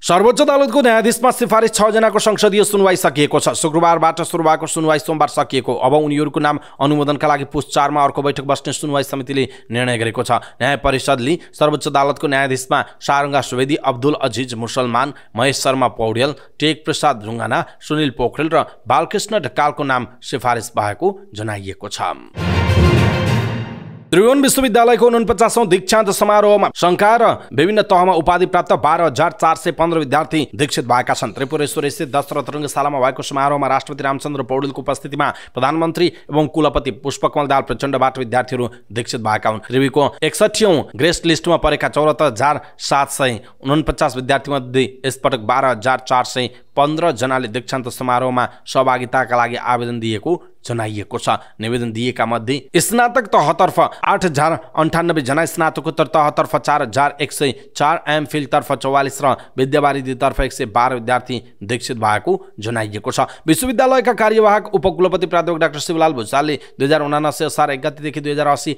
सर्वोच्च अदालतको न्यायाधीशमा सिफारिस छजनाको संसदीय सुनवाई सकिएको छ शुक्रबारबाट सुरु भएको सुनवाई सोमबार सकिएको अब उनीहरूको नाम अनुमोदनका लागि पुस चारमा अर्को बैठक बस्ने सुनवाई समितिले निर्णय गरेको छ न्याय परिषदले सर्वोच्च अदालतको न्यायाधीशमा सारङ्गा सुवेदी अब्दुल अजिज मुसलमान महेश शर्मा पौडेल टेक प्रसाद ढुङ्गाना सुनिल पोखरेल र बालकृष्ण ढकालको नाम सिफारिस भएको जनाइएको छ त्रिभुवन विश्वविद्यालयको उनपचासौँ दीक्षान्त समारोहमा शङ्का र विभिन्न तहमा उपाधि प्राप्त बाह्र हजार चार सय पन्ध्र विद्यार्थी दीक्षित भएका छन् त्रिपुरेश्वर स्थित दशरथ रङ्गशालामा भएको समारोहमा राष्ट्रपति रामचन्द्र पौडेलको उपस्थितिमा प्रधानमन्त्री एवं कुलपति पुष्पकमल दाल प्रचण्डबाट विद्यार्थीहरू दीक्षित भएका हुन् त्रिवीको एकसठीौँ ग्रेस्ट लिस्टमा परेका चौरात्तर हजार सात सय उनपचास विद्यार्थीमध्ये यसपटक बाह्र हजार चार सय पन्ध्रजनाले दीक्षान्त समारोहमा सहभागिताका लागि आवेदन दिएको जनाइएको छ निवेदन दिएका मध्ये स्नातक तहतर्फ आठ हजार जना स्नातकोत्तर तहतर्फ चार हजार एक सय चार एम फिलतर्फ चौवालिस र विद्यावारिधितर्फ एक सय बाह्र विद्यार्थी दीक्षित भएको जनाइएको छ विश्वविद्यालयका कार्यवाहक उपकुलपति प्राध्यापक डाक्टर शिवलाल भुषालले दुई हजार उनासी असार एक गतिदेखि दुई हजार असी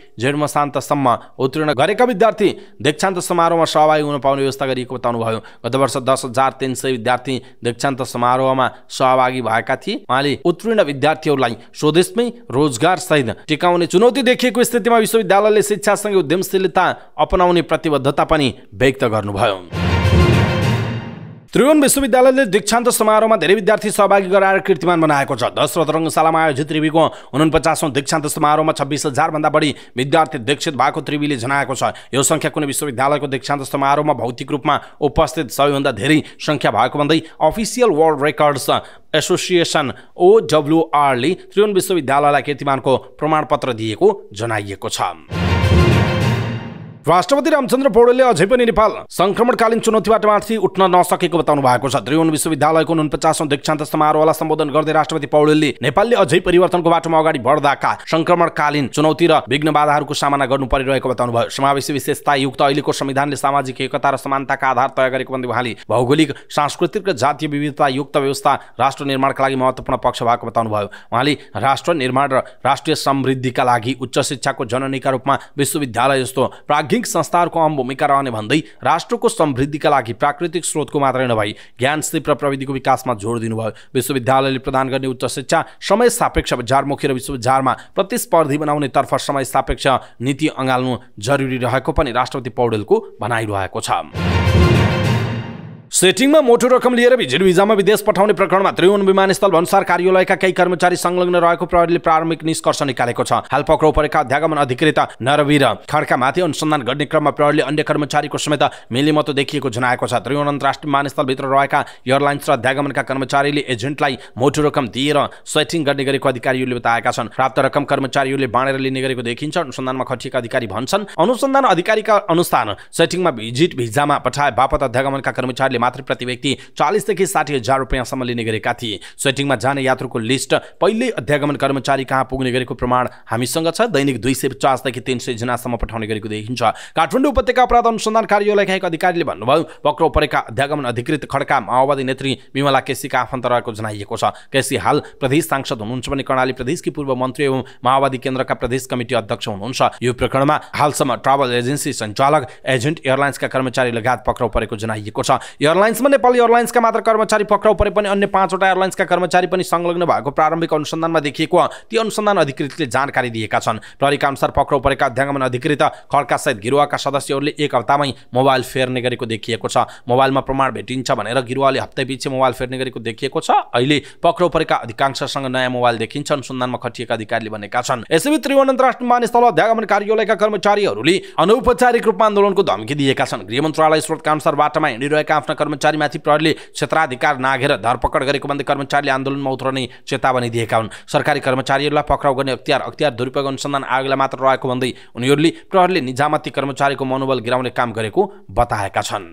शान्तसम्म उत्तीर्ण गरेका विद्यार्थी दीक्षान्त समारोहमा सहभागी हुन पाउने व्यवस्था गरिएको बताउनुभयो गत वर्ष दस हजार तिन सय विद्यार्थी दीक्षान्त दीक्षान्त समारोहमा सहभागी भएका थिए उहाँले उत्तीर्ण विद्यार्थीहरूलाई स्वदेशमै रोजगार सहित टिकाउने चुनौती देखिएको स्थितिमा विश्वविद्यालयले शिक्षासँगै उद्यमशीलता अपनाउने प्रतिबद्धता पनि व्यक्त गर्नुभयो त्रिभुवन विश्वविद्यालयले दीक्षान्त समारोहमा धेरै विद्यार्थी सहभागी गराएर कीर्तिमान बनाएको छ दशरथ रङ्गशालामा आयोजित त्रिवीको उनपचासौँ दीक्षान्त समारोहमा छब्बिस हजारभन्दा बढी विद्यार्थी दीक्षित भएको त्रिवीले जनाएको छ यो सङ्ख्या कुनै विश्वविद्यालयको दीक्षान्त समारोहमा भौतिक रूपमा उपस्थित सबैभन्दा धेरै सङ्ख्या भएको भन्दै अफिसियल वर्ल्ड रेकर्ड्स एसोसिएसन ओडब्लुआरले त्रिभुवन विश्वविद्यालयलाई कीर्तिमानको प्रमाणपत्र दिएको जनाइएको छ राष्ट्रपति रामचन्द्र पौडेलले अझै पनि नेपाल संक्रमणकालीन चुनौतीबाट माथि उठ्न नसकेको बताउनु भएको छ त्रिभुवन विश्वविद्यालयको उनपचासौँ दीक्षान्त समारोहलाई सम्बोधन गर्दै राष्ट्रपति पौडेलले नेपालले अझै परिवर्तनको बाटोमा अगाडि बढ्दाका संक्रमणकालीन चुनौती र विघ्न बाधाहरूको सामना गर्नु परिरहेको भयो समावेशी विशेषता युक्त अहिलेको संविधानले सामाजिक एकता र समानताका आधार तय गरेको भन्दै उहाँले भौगोलिक सांस्कृतिक र जातीय विविधता युक्त व्यवस्था राष्ट्र निर्माणका लागि महत्त्वपूर्ण पक्ष भएको बताउनु भयो उहाँले राष्ट्र निर्माण र राष्ट्रिय समृद्धिका लागि उच्च शिक्षाको जननीका रूपमा विश्वविद्यालय जस्तो प्राज्ञ लिङ्क संस्थाहरूको अहम भूमिका रहने भन्दै राष्ट्रको समृद्धिका लागि प्राकृतिक स्रोतको मात्रै नभई ज्ञान सिप र प्रविधिको विकासमा जोड दिनुभयो विश्वविद्यालयले प्रदान गर्ने उच्च शिक्षा समय सापेक्ष बजारमुखी र विश्वविद्यालयमा प्रतिस्पर्धी बनाउनेतर्फ समय सापेक्ष नीति अँगाल्नु जरुरी रहेको पनि राष्ट्रपति पौडेलको भनाइरहेको छ सेटिङमा मोटो रकम लिएर भिजिट भिजामा विदेश पठाउने प्रकरणमा त्रिभुवन विमानस्थल भन्सार कार्यालयका केही कर्मचारी संलग्न रहेको प्रहरीले प्रारम्भिक निष्कर्ष निकालेको छ हाल पक्राउ परेका अध्यागमन अधिकृत नरवीर खड्कामाथि अनुसन्धान गर्ने क्रममा प्रहरीले अन्य कर्मचारीको समेत मिलिमतो देखिएको जनाएको छ त्रिभुवन अन्तर्राष्ट्रिय विमानस्थलभित्र रहेका एयरलाइन्स र अध्यागमनका कर्मचारीले एजेन्टलाई मोटो रकम दिएर सेटिङ गर्ने गरेको अधिकारीहरूले बताएका छन् प्राप्त रकम कर्मचारीहरूले बाँडेर लिने गरेको देखिन्छ अनुसन्धानमा खटिएका अधिकारी भन्छन् अनुसन्धान अधिकारीका अनुसार सेटिङमा भिजिट भिजामा पठाए बापत अध्यागमनका कर्मचारीले मात्र प्रति व्यक्ति चालिसदेखि साठी हजार रुपियाँसम्म लिने गरेका थिए सेटिङमा जाने यात्रुको लिस्ट पहिल्यै अध्यागमन कर्मचारी कहाँ पुग्ने गरेको प्रमाण हामीसँग छ दैनिक दुई सय पचासदेखि तिन जनासम्म पठाउने गरेको देखिन्छ काठमाडौँ उपत्यका अपराध अनुसन्धान कार्यालयका एक अधिकारीले भन्नुभयो पक्राउ परेका अध्यागमन अधिकृत खड्का माओवादी नेत्री विमला केसीका आफन्त रहेको जनाइएको छ केसी हाल प्रदेश सांसद हुनुहुन्छ भने कर्णाली प्रदेशकी पूर्व मन्त्री एवं माओवादी केन्द्रका प्रदेश कमिटी अध्यक्ष हुनुहुन्छ यो प्रकरणमा हालसम्म ट्राभल एजेन्सी सञ्चालक एजेन्ट एयरलाइन्सका कर्मचारी लगायत पक्राउ परेको जनाइएको छ एयरलाइन्समा नेपाली एयरलाइन्सका मात्र कर्मचारी पक्राउ परे पनि अन्य पाँचवटा एयरलाइन्सका कर्मचारी पनि संलग्न भएको प्रारम्भिक अनुसन्धानमा देखिएको ती अनुसन्धान अधिकृतले जानकारी दिएका छन् प्रहरीका अनुसार पक्राउ परेका अध्यागमन अधिकृत खड्कासहित गिरुवाका सदस्यहरूले एक हप्तामै मोबाइल फेर्ने गरेको देखिएको छ मोबाइलमा प्रमाण भेटिन्छ भनेर गिरुवाले हप्तैपछि मोबाइल फेर्ने गरेको देखिएको छ अहिले पक्राउ परेका अधिकांशसँग नयाँ मोबाइल देखिन्छ अनुसन्धानमा खटिएका अधिकारीले भनेका छन् यसैबीच त्रिभुवन अन्तर्राष्ट्रिय विमानस्थल अध्यागमन कार्यालयका कर्मचारीहरूले अनौपचारिक रूपमा आन्दोलनको धम्की दिएका छन् गृह मन्त्रालय स्रोतका अनुसार हिँडिरहेका आफ्ना कर्मचारीमाथि प्रहरीले क्षेत्राधिकार नाघेर धरपकड गरेको भन्दै कर्मचारीले आन्दोलनमा उत्रने चेतावनी दिएका हुन् सरकारी कर्मचारीहरूलाई पक्राउ गर्ने अख्तियार अख्तियार दुरुपयोग अनुसन्धान आयोगलाई मात्र रहेको भन्दै उनीहरूले प्रहरीले निजामती कर्मचारीको मनोबल गिराउने काम गरेको बताएका छन्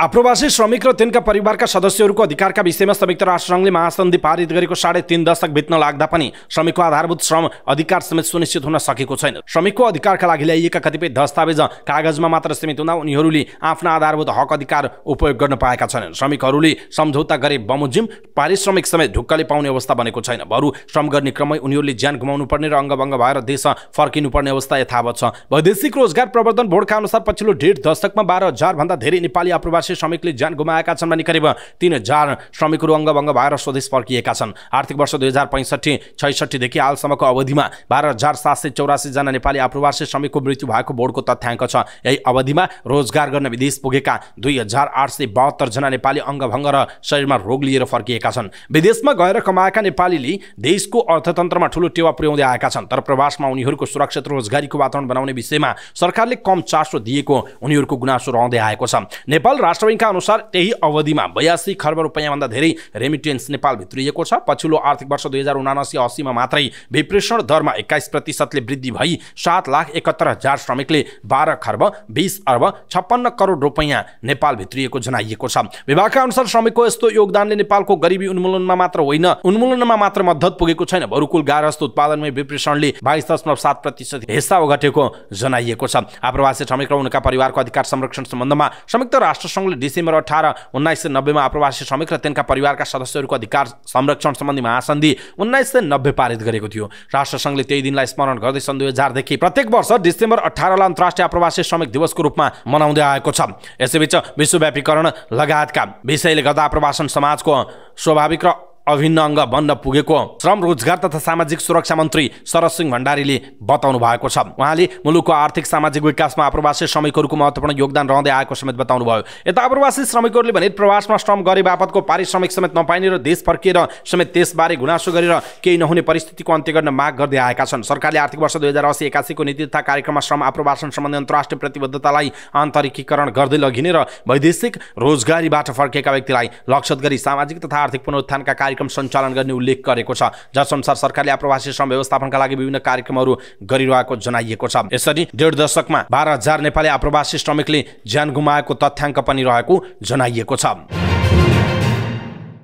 आप्रवासी श्रमिक र तिनका परिवारका सदस्यहरूको अधिकारका विषयमा संयुक्त राष्ट्रसङ्घले महासन्धि पारित गरेको साढे तिन दशक बित्न लाग्दा पनि श्रमिकको आधारभूत श्रम अधिकार समेत सुनिश्चित हुन सकेको छैन श्रमिकको अधिकारका लागि ल्याइएका कतिपय दस्तावेज कागजमा मात्र सीमित हुँदा उनीहरूले आफ्ना आधारभूत हक अधिकार उपयोग गर्न पाएका छैनन् श्रमिकहरूले सम्झौता गरे बमोजिम पारिश्रमिक समेत ढुक्कले पाउने अवस्था बनेको छैन बरु श्रम गर्ने क्रमै उनीहरूले ज्यान गुमाउनु पर्ने र अङ्गभङ्ग भएर देश फर्किनुपर्ने अवस्था यथावत छ वैदेशिक रोजगार प्रवर्धन बोर्डका अनुसार पछिल्लो डेढ दशकमा बाह्र भन्दा धेरै नेपाली आप्रवासी सय श्रमिकले ज्यान गुमाएका छन् भने करिब तिन हजार श्रमिकहरू अङ्गभङ्ग भएर स्वदेश फर्किएका छन् आर्थिक वर्ष दुई हजार पैँसठी छैसठीदेखि हालसम्मको अवधिमा बाह्र हजार सात सय चौरासीजना नेपाली आप्रवासी श्रमिकको मृत्यु भएको बोर्डको तथ्याङ्क छ यही अवधिमा रोजगार गर्न विदेश पुगेका दुई हजार आठ सय बहत्तरजना नेपाली अङ्गभङ्ग र शरीरमा रोग लिएर फर्किएका छन् विदेशमा गएर कमाएका नेपालीले देशको अर्थतन्त्रमा ठुलो टेवा पुर्याउँदै आएका छन् तर प्रवासमा उनीहरूको सुरक्षित रोजगारीको वातावरण बनाउने विषयमा सरकारले कम चासो दिएको उनीहरूको गुनासो रहँदै आएको छ नेपाल राष्ट्र राष्ट्र बैङ्कका अनुसार त्यही अवधिमा बयासी खर्ब रुपियाँभन्दा धेरै रेमिटेन्स नेपाल भित्रिएको छ पछिल्लो आर्थिक वर्ष दुई हजार उनासी असीमा मात्रै विप्रेषण दरमा एक्काइस प्रतिशतले वृद्धि भई सात लाख एकहत्तर हजार श्रमिकले बाह्र खर्ब बिस अर्ब छप्पन्न करोड रुपियाँ नेपाल भित्रिएको जनाइएको छ विभागका अनुसार श्रमिकको यस्तो योगदानले नेपालको गरिबी उन्मूलनमा मात्र होइन उन्मूलनमा मात्र मद्दत पुगेको छैन बरुकुल कुल उत्पादनमै विप्रेषणले बाइस दशमलव सात प्रतिशत हिस्सा ओगटेको जनाइएको छ आप्रवासी श्रमिक र उनका परिवारको अधिकार संरक्षण सम्बन्धमा संयुक्त राष्ट्रसङ्घले आयोगले डिसेम्बर अठार उन्नाइस सय नब्बेमा आप्रवासी श्रमिक र तिनका परिवारका सदस्यहरूको अधिकार संरक्षण सम्बन्धी महासन्धि उन्नाइस सय नब्बे पारित गरेको थियो राष्ट्रसङ्घले त्यही दिनलाई स्मरण गर्दै सन् दुई हजारदेखि प्रत्येक वर्ष डिसेम्बर अठारलाई अन्तर्राष्ट्रिय आप्रवासी श्रमिक दिवसको रूपमा मनाउँदै आएको छ यसैबीच विश्वव्यापीकरण लगायतका विषयले गर्दा आप्रवासन समाजको स्वाभाविक र अभिन्न अङ्ग बन्न पुगेको श्रम रोजगार तथा सामाजिक सुरक्षा मन्त्री शरद सिंह भण्डारीले बताउनु भएको छ उहाँले मुलुकको आर्थिक सामाजिक विकासमा आप्रवासी श्रमिकहरूको महत्त्वपूर्ण योगदान रहँदै आएको समेत बताउनु भयो यता आप्रवासी श्रमिकहरूले भने प्रवासमा श्रम गरे बापतको पारिश्रमिक समेत नपाइने र देश फर्किएर समेत त्यसबारे गुनासो गरेर केही नहुने परिस्थितिको अन्त्य गर्न माग गर्दै आएका छन् सरकारले आर्थिक वर्ष दुई हजार असी एकासीको नीति तथा कार्यक्रममा श्रम आप्रवासन सम्बन्धी अन्तर्राष्ट्रिय प्रतिबद्धतालाई आन्तरिकीकरण गर्दै लगिने र वैदेशिक रोजगारीबाट फर्केका व्यक्तिलाई लक्षित गरी सामाजिक तथा आर्थिक पुनरुत्थानका कार्य कार्यक्रम सञ्चालन गर्ने उल्लेख गरेको छ जसअनुसार सरकारले आप्रवासी श्रम व्यवस्थापनका लागि विभिन्न कार्यक्रमहरू गरिरहेको जनाइएको छ यसरी डेढ दशकमा बाह्र हजार नेपाली आप्रवासी श्रमिकले ज्यान गुमाएको तथ्याङ्क पनि रहेको जनाइएको छ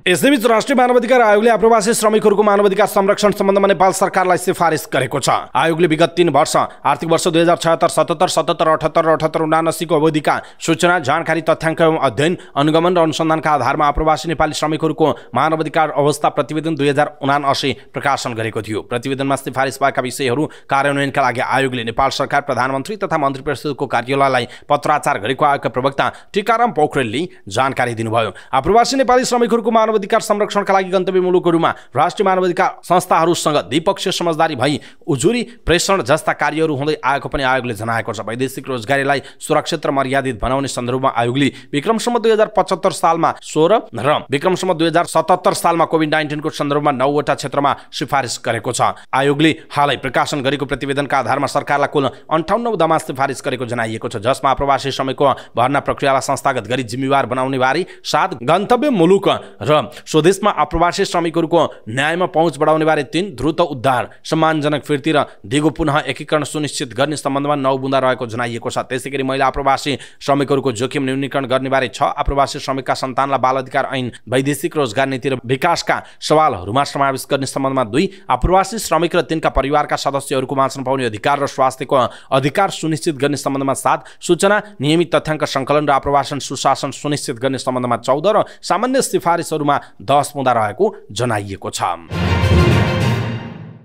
यसैबीच राष्ट्रिय मानवाधिकार आयोगले आप्रवासी श्रमिकहरूको मानवाधिकार संरक्षण सम्बन्धमा नेपाल सरकारलाई सिफारिस गरेको छ आयोगले विगत तीन वर्ष आर्थिक वर्ष दुई हजार छहत्तर सतहत्तर सतहत्तर अठहत्तर अठहत्तर उनासीको अवधिका सूचना जानकारी तथ्याङ्क एवं अध्ययन अनुगमन र अनुसन्धानका आधारमा आप्रवासी नेपाली श्रमिकहरूको मानवाधिकार अवस्था प्रतिवेदन दुई हजार उनासी प्रकाशन गरेको थियो प्रतिवेदनमा सिफारिस भएका विषयहरू कार्यान्वयनका लागि आयोगले नेपाल सरकार प्रधानमन्त्री तथा मन्त्री परिषदको कार्यालयलाई पत्राचार गरेको आयोगका प्रवक्ता टिकाराम पोखरेलले जानकारी दिनुभयो आप्रवासी नेपाली श्रमिकहरूको मानव मानवाधिकार संरक्षणका लागि गन्तव्य मुलुकहरूमा राष्ट्रिय मानवाधिकार संस्थाहरूसँग द्विपक्षीय समझदारी भई उजुरी प्रेषण जस्ता कार्यहरू हुँदै आएको पनि आयोगले जनाएको छ वैदेशिक रोजगारीलाई सुरक्षित र मर्यादित बनाउने सन्दर्भमा आयोगले विक्रमसम्म दुई हजार पचहत्तर सालमा सोह्र र विक्रमसम्म दुई हजार सतहत्तर सालमा कोभिड नाइन्टिनको सन्दर्भमा नौवटा क्षेत्रमा सिफारिस गरेको छ आयोगले हालै प्रकाशन गरेको प्रतिवेदनका आधारमा सरकारलाई कुल दमा सिफारिस गरेको जनाइएको छ जसमा आप्रवासी समयको भर्ना प्रक्रियालाई संस्थागत गरी जिम्मेवार बनाउने बारे सात गन्तव्य मुलुक र स्वदेशमा आप्रवासी श्रमिकहरूको न्यायमा पहुँच बढाउने बारे तिन द्रुत उद्धार सम्मानजनक फिर्ती र दिगो पुनः एकीकरण सुनिश्चित गर्ने सम्बन्धमा नौ बुँदा रहेको जनाइएको छ त्यसै गरी महिला आप्रवासी श्रमिकहरूको जोखिम न्यूनीकरण गर्ने बारे छ आप्रवासी श्रमिकका सन्तानलाई अधिकार ऐन वैदेशिक रोजगार नीति र विकासका सवालहरूमा समावेश गर्ने सम्बन्धमा दुई आप्रवासी श्रमिक र तिनका परिवारका सदस्यहरूको वाँच्न पाउने अधिकार र स्वास्थ्यको अधिकार सुनिश्चित गर्ने सम्बन्धमा सात सूचना नियमित तथ्याङ्क सङ्कलन र आप्रवासन सुशासन सुनिश्चित गर्ने सम्बन्धमा चौध र सामान्य सिफारिसहरूमा दस बुँदा रहेको जनाइएको छ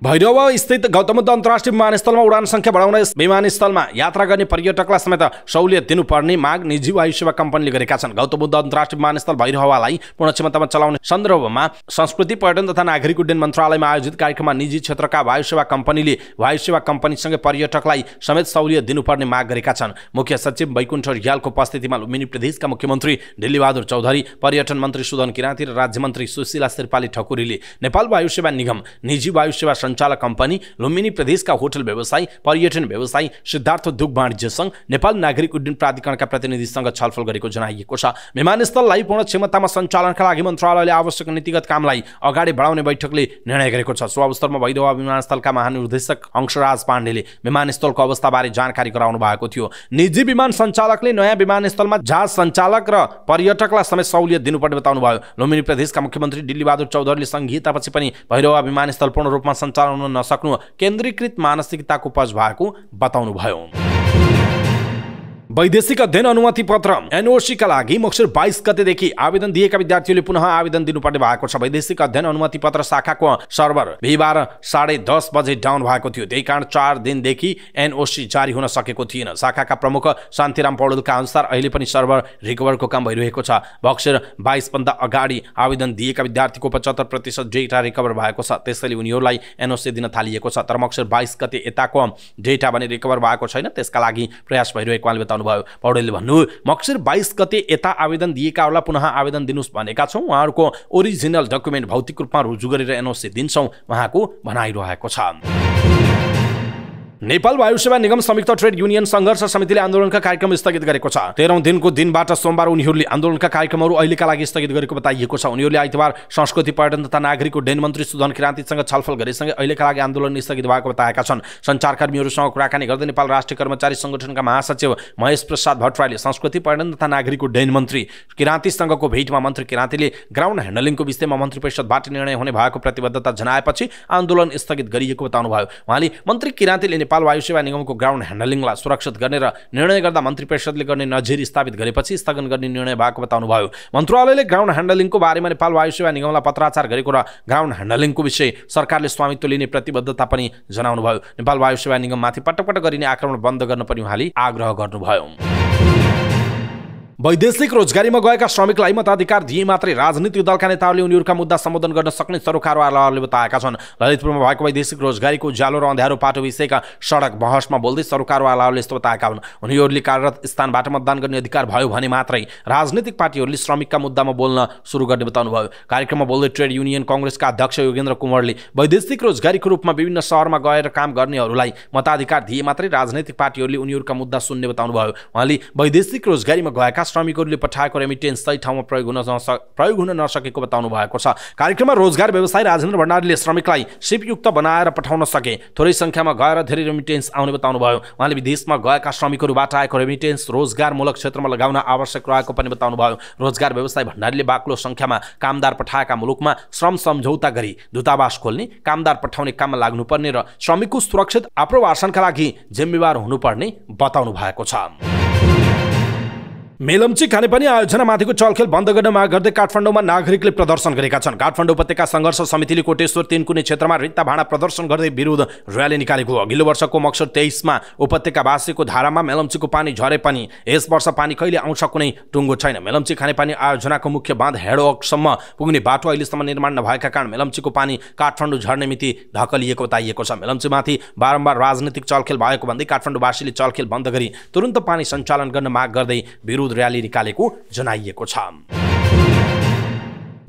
भैरव स्थित गौतम बुद्ध अन्तर्राष्ट्रिय विमानस्थलमा उडान संख्या बढाउन विमानस्थलमा यात्रा गर्ने पर्यटकलाई समेत सहुलियत दिनुपर्ने माग निजी वायु सेवा कम्पनीले गरेका छन् गौतम बुद्ध अन्तर्राष्ट्रिय विमानस्थल भैरहवालाई पूर्ण क्षमतामा चलाउने सन्दर्भमा संस्कृति पर्यटन तथा नागरिक उड्डयन मन्त्रालयमा आयोजित कार्यक्रममा निजी क्षेत्रका वायु सेवा कम्पनीले वायु सेवा कम्पनीसँगै पर्यटकलाई समेत सहुलियत दिनुपर्ने माग गरेका छन् मुख्य सचिव वैकुण्ठ रियालको उपस्थितिमा लुम्बिनी प्रदेशका मुख्यमन्त्री दिल्लीबहादुर चौधरी पर्यटन मन्त्री सुदन किराँती र राज्यमन्त्री सुशीला शेर्पाली ठकुरीले नेपाल वायु सेवा निगम निजी वायु सेवा सञ्चालक कम्पनी लुम्बिनी प्रदेशका होटल व्यवसायी पर्यटन व्यवसायी सिद्धार्थ दुग वाणिज्य सङ्घ नेपाल नागरिक उड्डयन प्राधिकरणका प्रतिनिधिसँग छलफल गरेको जनाइएको छ विमानस्थललाई पूर्ण क्षमतामा सञ्चालनका लागि मन्त्रालयले आवश्यक नीतिगत कामलाई अगाडि बढाउने बैठकले निर्णय गरेको छ सो अवसरमा भैरवा विमानस्थलका महानिर्देशक अंशराज पाण्डेले विमानस्थलको अवस्थाबारे जानकारी गराउनु भएको थियो निजी विमान सञ्चालकले नयाँ विमानस्थलमा जहाज सञ्चालक र पर्यटकलाई समेत सहुलियत दिनुपर्ने बताउनुभयो लुम्बिनी प्रदेशका मुख्यमन्त्री दिल्लीबहादुर चौधरीले सङ्घीयतापछि पनि भैरवा विमानस्थल पूर्ण रूपमा सञ्चालन चलाउन नसक्नु केन्द्रीकृत मानसिकताको उपज भएको बताउनुभयो वैदेशिक अध्ययन अनुमति पत्र एनओसीका लागि मक्सिर बाइस गतेदेखि आवेदन दिएका विद्यार्थीहरूले पुनः आवेदन दिनुपर्ने भएको छ वैदेशिक अध्ययन अनुमति पत्र शाखाको सर्भर बिहिबार साढे दस बजे डाउन भएको थियो त्यही कारण चार दिनदेखि एनओसी जारी हुन सकेको थिएन शाखाका प्रमुख शान्तिराम पौडेलका अनुसार अहिले पनि सर्भर रिकभरको काम भइरहेको छ भक्सेर बाइसभन्दा अगाडि आवेदन दिएका विद्यार्थीको पचहत्तर प्रतिशत डेटा रिकभर भएको छ त्यसैले उनीहरूलाई एनओसी दिन थालिएको छ तर मक्सिर बाइस गते यताको डेटा भने रिकभर भएको छैन त्यसका लागि प्रयास भइरहेको उहाँले बताउनु बताउनुभयो पौडेलले भन्नुभयो मक्सिर बाइस गते यता आवेदन दिएकाहरूलाई पुनः आवेदन दिनुहोस् भनेका छौँ उहाँहरूको ओरिजिनल डकुमेन्ट भौतिक रूपमा रुजु गरेर एनओसी दिन्छौँ उहाँको भनाइरहेको छ नेपाल वायु सेवा निगम संयुक्त ट्रेड युनियन सङ्घर्ष समितिले आन्दोलनका कार्यक्रम स्थगित गरेको छ तेह्रौँ दिनको दिनबाट सोमबार उनीहरूले आन्दोलनका कार्यक्रमहरू अहिलेका लागि स्थगित गरेको बताइएको छ उनीहरूले आइतबार संस्कृति पर्यटन तथा नागरिक उड्डयन मन्त्री सुधन किराँतीसँग छलफल गरेसँगै अहिलेका लागि आन्दोलन स्थगित भएको बताएका छन् सञ्चारकर्मीहरूसँग कुराकानी गर्दै नेपाल राष्ट्रिय कर्मचारी सङ्गठनका महासचिव महेश प्रसाद भट्टराईले संस्कृति पर्यटन तथा नागरिक उड्डयन मन्त्री किराँतीसँगको भेटमा मन्त्री किराँतीले ग्राउन्ड ह्यान्डलिङको विषयमा मन्त्री परिषदबाट निर्णय हुने भएको प्रतिबद्धता जनाएपछि आन्दोलन स्थगित गरिएको बताउनुभयो उहाँले मन्त्री किराँतीले नेपाल वायुसेवा निगमको ग्राउन्ड ह्यान्डलिङलाई सुरक्षित गर्ने र निर्णय गर्दा मन्त्री परिषदले गर्ने नजिर स्थापित गरेपछि स्थगन गर्ने निर्णय भएको बताउनुभयो मन्त्रालयले ग्राउन्ड ह्यान्डलिङको बारेमा नेपाल वायुसेवा निगमलाई पत्राचार गरेको र ग्राउन्ड ह्यान्डलिङको विषय सरकारले स्वामित्व लिने प्रतिबद्धता पनि जनाउनुभयो नेपाल वायुसेवा निगममाथि पटक पटक गरिने आक्रमण बन्द गर्न पनि उहाँले आग्रह गर्नुभयो वैदेशिक रोजगारीमा गएका श्रमिकलाई मताधिकार दिए मात्रै राजनीतिक दलका नेताहरूले उनीहरूका मुद्दा सम्बोधन गर्न सक्ने सरकारवालाहरूले बताएका छन् ललितपुरमा भएको वैदेशिक रोजगारीको उज्यालो र अँध्यारो पाटो विषयका सडक बहसमा बोल्दै सरकारवालाहरूले यस्तो बताएका हुन् उनीहरूले कार्यरत स्थानबाट मतदान गर्ने अधिकार भयो भने मात्रै राजनीतिक पार्टीहरूले श्रमिकका मुद्दामा बोल्न सुरु गर्ने बताउनुभयो कार्यक्रममा बोल्दै ट्रेड युनियन कङ्ग्रेसका अध्यक्ष योगेन्द्र कुँवरले वैदेशिक रोजगारीको रूपमा विभिन्न सहरमा गएर काम गर्नेहरूलाई मताधिकार दिए मात्रै राजनैतिक पार्टीहरूले उनीहरूका मुद्दा सुन्ने बताउनुभयो उहाँले वैदेशिक रोजगारीमा गएका श्रमिकहरूले पठाएको रेमिटेन्स सही ठाउँमा प्रयोग हुन प्रयोग हुन नसकेको बताउनु भएको छ कार्यक्रममा रोजगार व्यवसाय राजेन्द्र भण्डारीले श्रमिकलाई सिपयुक्त बनाएर पठाउन सके थोरै सङ्ख्यामा गएर धेरै रेमिटेन्स आउने बताउनु भयो उहाँले विदेशमा गएका श्रमिकहरूबाट आएको रेमिटेन्स रोजगारमूलक क्षेत्रमा लगाउन आवश्यक रहेको पनि बताउनुभयो रोजगार व्यवसाय भण्डारीले बाक्लो सङ्ख्यामा कामदार पठाएका मुलुकमा श्रम सम्झौता गरी दूतावास खोल्ने कामदार पठाउने काममा लाग्नुपर्ने र श्रमिकको सुरक्षित आप्रवासनका लागि जिम्मेवार हुनुपर्ने बताउनु भएको छ मेलम्ची खानेपानी माथिको चलखेल बन्द गर्न माग गर्दै काठमाडौँमा नागरिकले प्रदर्शन गरेका छन् काठमाडौँ उपत्यका सङ्घर्ष समितिले कोटेश्वर कुनै क्षेत्रमा रित्ता भाँडा प्रदर्शन गर्दै विरोध र्याली निकालेको अघिल्लो वर्षको मक्सर तेइसमा उपत्यकावासीको धारामा मेलम्चीको पानी झरे पनि यस वर्ष पानी कहिले आउँछ कुनै टुङ्गो छैन मेलम्ची खानेपानी आयोजनाको मुख्य बाँध हेडवकसम्म पुग्ने बाटो अहिलेसम्म निर्माण नभएका कारण मेलम्चीको पानी काठमाडौँ झर्ने मिति ढकलिएको बताइएको छ मेलम्चीमाथि बारम्बार राजनीतिक चलखेल भएको भन्दै काठमाडौँवासीले चलखेल बन्द गरी तुरन्त पानी सञ्चालन गर्न माग गर्दै विरोध र्याली निकालेको जनाइएको छ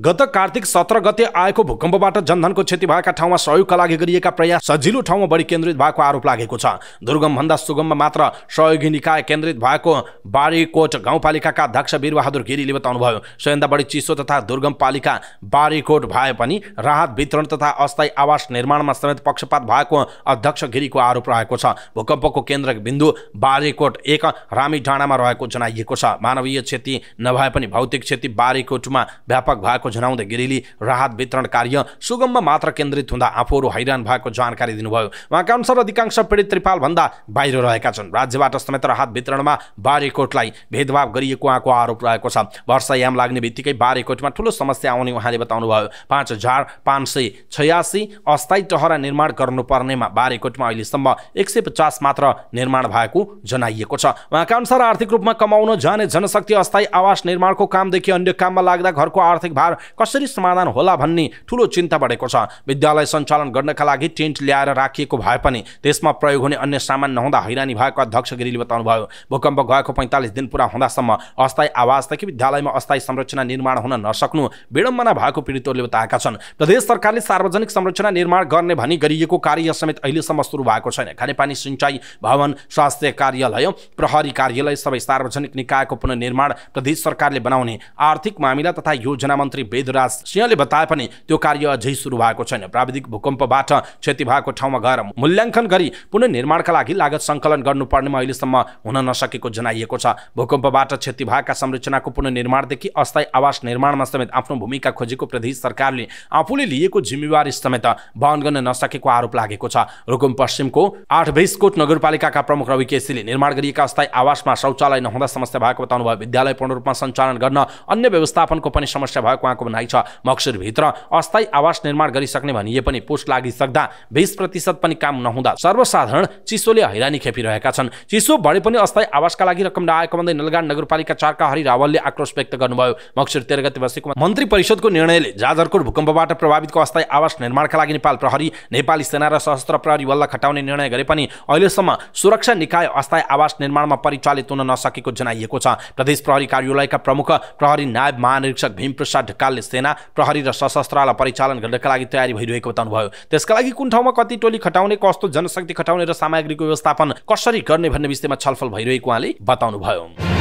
गत कार्तिक सत्र गते आएको भूकम्पबाट जनधनको क्षति भएका ठाउँमा सहयोगका लागि गरिएका प्रयास सजिलो ठाउँमा बढी केन्द्रित भएको आरोप लागेको छ दुर्गमभन्दा सुगममा मात्र सहयोगी निकाय केन्द्रित भएको बारीकोट गाउँपालिकाका अध्यक्ष बिरबहादुर गिरीले बताउनुभयो सयभन्दा बढी चिसो तथा दुर्गम पालिका बारीकोट भए पनि राहत वितरण तथा अस्थायी आवास निर्माणमा समेत पक्षपात भएको अध्यक्ष गिरीको आरोप रहेको छ भूकम्पको केन्द्र बिन्दु बारीकोट एक रामी डाँडामा रहेको जनाइएको छ मानवीय क्षति नभए पनि भौतिक क्षति बारीकोटमा व्यापक भएको जनाउँदै गिरीले राहत वितरण कार्य सुगममा मात्र केन्द्रित हुँदा आफूहरू हैरान भएको जानकारी दिनुभयो उहाँका अनुसार अधिकांश पीडित त्रिपालभन्दा बाहिर रहेका छन् राज्यबाट समेत राहत वितरणमा बारेकोटलाई भेदभाव गरिएको उहाँको आरोप रहेको छ वर्षायाम लाग्ने बित्तिकै बारेकोटमा ठुलो समस्या आउने उहाँले बताउनुभयो पाँच हजार पाँच सय छयासी अस्थायी टहरा निर्माण गर्नुपर्नेमा बारेकोटमा अहिलेसम्म एक सय पचास मात्र निर्माण भएको जनाइएको छ उहाँका अनुसार आर्थिक रूपमा कमाउन जाने जनशक्ति अस्थायी आवास निर्माणको कामदेखि अन्य काममा लाग्दा घरको आर्थिक भार कसरी समाधान होला भन्ने ठुलो चिन्ता बढेको छ विद्यालय सञ्चालन गर्नका लागि टेन्ट ल्याएर राखिएको भए पनि त्यसमा प्रयोग हुने अन्य सामान नहुँदा हैरानी भएको अध्यक्ष गिरीले बताउनुभयो भूकम्प गएको पैँतालिस दिन पुरा हुँदासम्म अस्थायी आवासदेखि विद्यालयमा अस्थायी संरचना निर्माण हुन नसक्नु विडम्बना भएको पीडितहरूले बताएका छन् प्रदेश सरकारले सार्वजनिक संरचना निर्माण गर्ने भनी गरिएको कार्य समेत अहिलेसम्म सुरु भएको छैन खानेपानी सिँचाइ भवन स्वास्थ्य कार्यालय प्रहरी कार्यालय सबै सार्वजनिक निकायको पुनर्निर्माण प्रदेश सरकारले बनाउने आर्थिक मामिला तथा योजना मन्त्री मन्त्री वेदराज सिंहले बताए पनि त्यो कार्य अझै सुरु भएको छैन प्राविधिक भूकम्पबाट क्षति भएको ठाउँमा गएर मूल्याङ्कन गरी पुनर्निर्माणका लागि लागत सङ्कलन गर्नुपर्नेमा अहिलेसम्म हुन नसकेको जनाइएको छ भूकम्पबाट क्षति भएका संरचनाको पुनर्निर्माणदेखि अस्थायी आवास निर्माणमा समेत आफ्नो भूमिका खोजेको प्रदेश सरकारले आफूले लिएको जिम्मेवारी समेत वहन गर्न नसकेको आरोप लागेको छ रुकुम पश्चिमको आठ बेसकोट नगरपालिकाका प्रमुख रवि केसीले निर्माण गरिएका अस्थायी आवासमा शौचालय नहुँदा समस्या भएको बताउनुभयो विद्यालय पूर्ण रूपमा सञ्चालन गर्न अन्य व्यवस्थापनको पनि समस्या भएको उहाँको भनाइ छ मक्सिरभित्र अस्थायी आवास निर्माण गरिसक्ने भनिए पनि पोस्ट लागिसक्दा बिस प्रतिशत पनि काम नहुँदा सर्वसाधारण चिसोले हैरानी खेपिरहेका छन् चिसो बढे पनि अस्थायी आवासका लागि रकम नआएको भन्दै नलगान नगरपालिका चारका हरि रावलले आक्रोश व्यक्त गर्नुभयो मक्सिर तेह्र गते बसेको मन्त्री परिषदको निर्णयले जाजरकोट भूकम्पबाट प्रभावितको अस्थायी आवास निर्माणका लागि नेपाल प्रहरी नेपाली सेना र सशस्त्र प्रहरी बललाई खटाउने निर्णय गरे पनि अहिलेसम्म सुरक्षा निकाय अस्थायी आवास निर्माणमा परिचालित हुन नसकेको जनाइएको छ प्रदेश प्रहरी कार्यालयका प्रमुख प्रहरी नायब महानिरीक्षक भीमप्रसाद तत्कालले सेना प्रहरी र सशस्त्रलाई परिचालन गर्नका लागि तयारी भइरहेको बताउनुभयो त्यसका लागि कुन ठाउँमा कति टोली खटाउने कस्तो जनशक्ति खटाउने र सामग्रीको व्यवस्थापन कसरी गर्ने भन्ने विषयमा छलफल भइरहेको उहाँले बताउनुभयो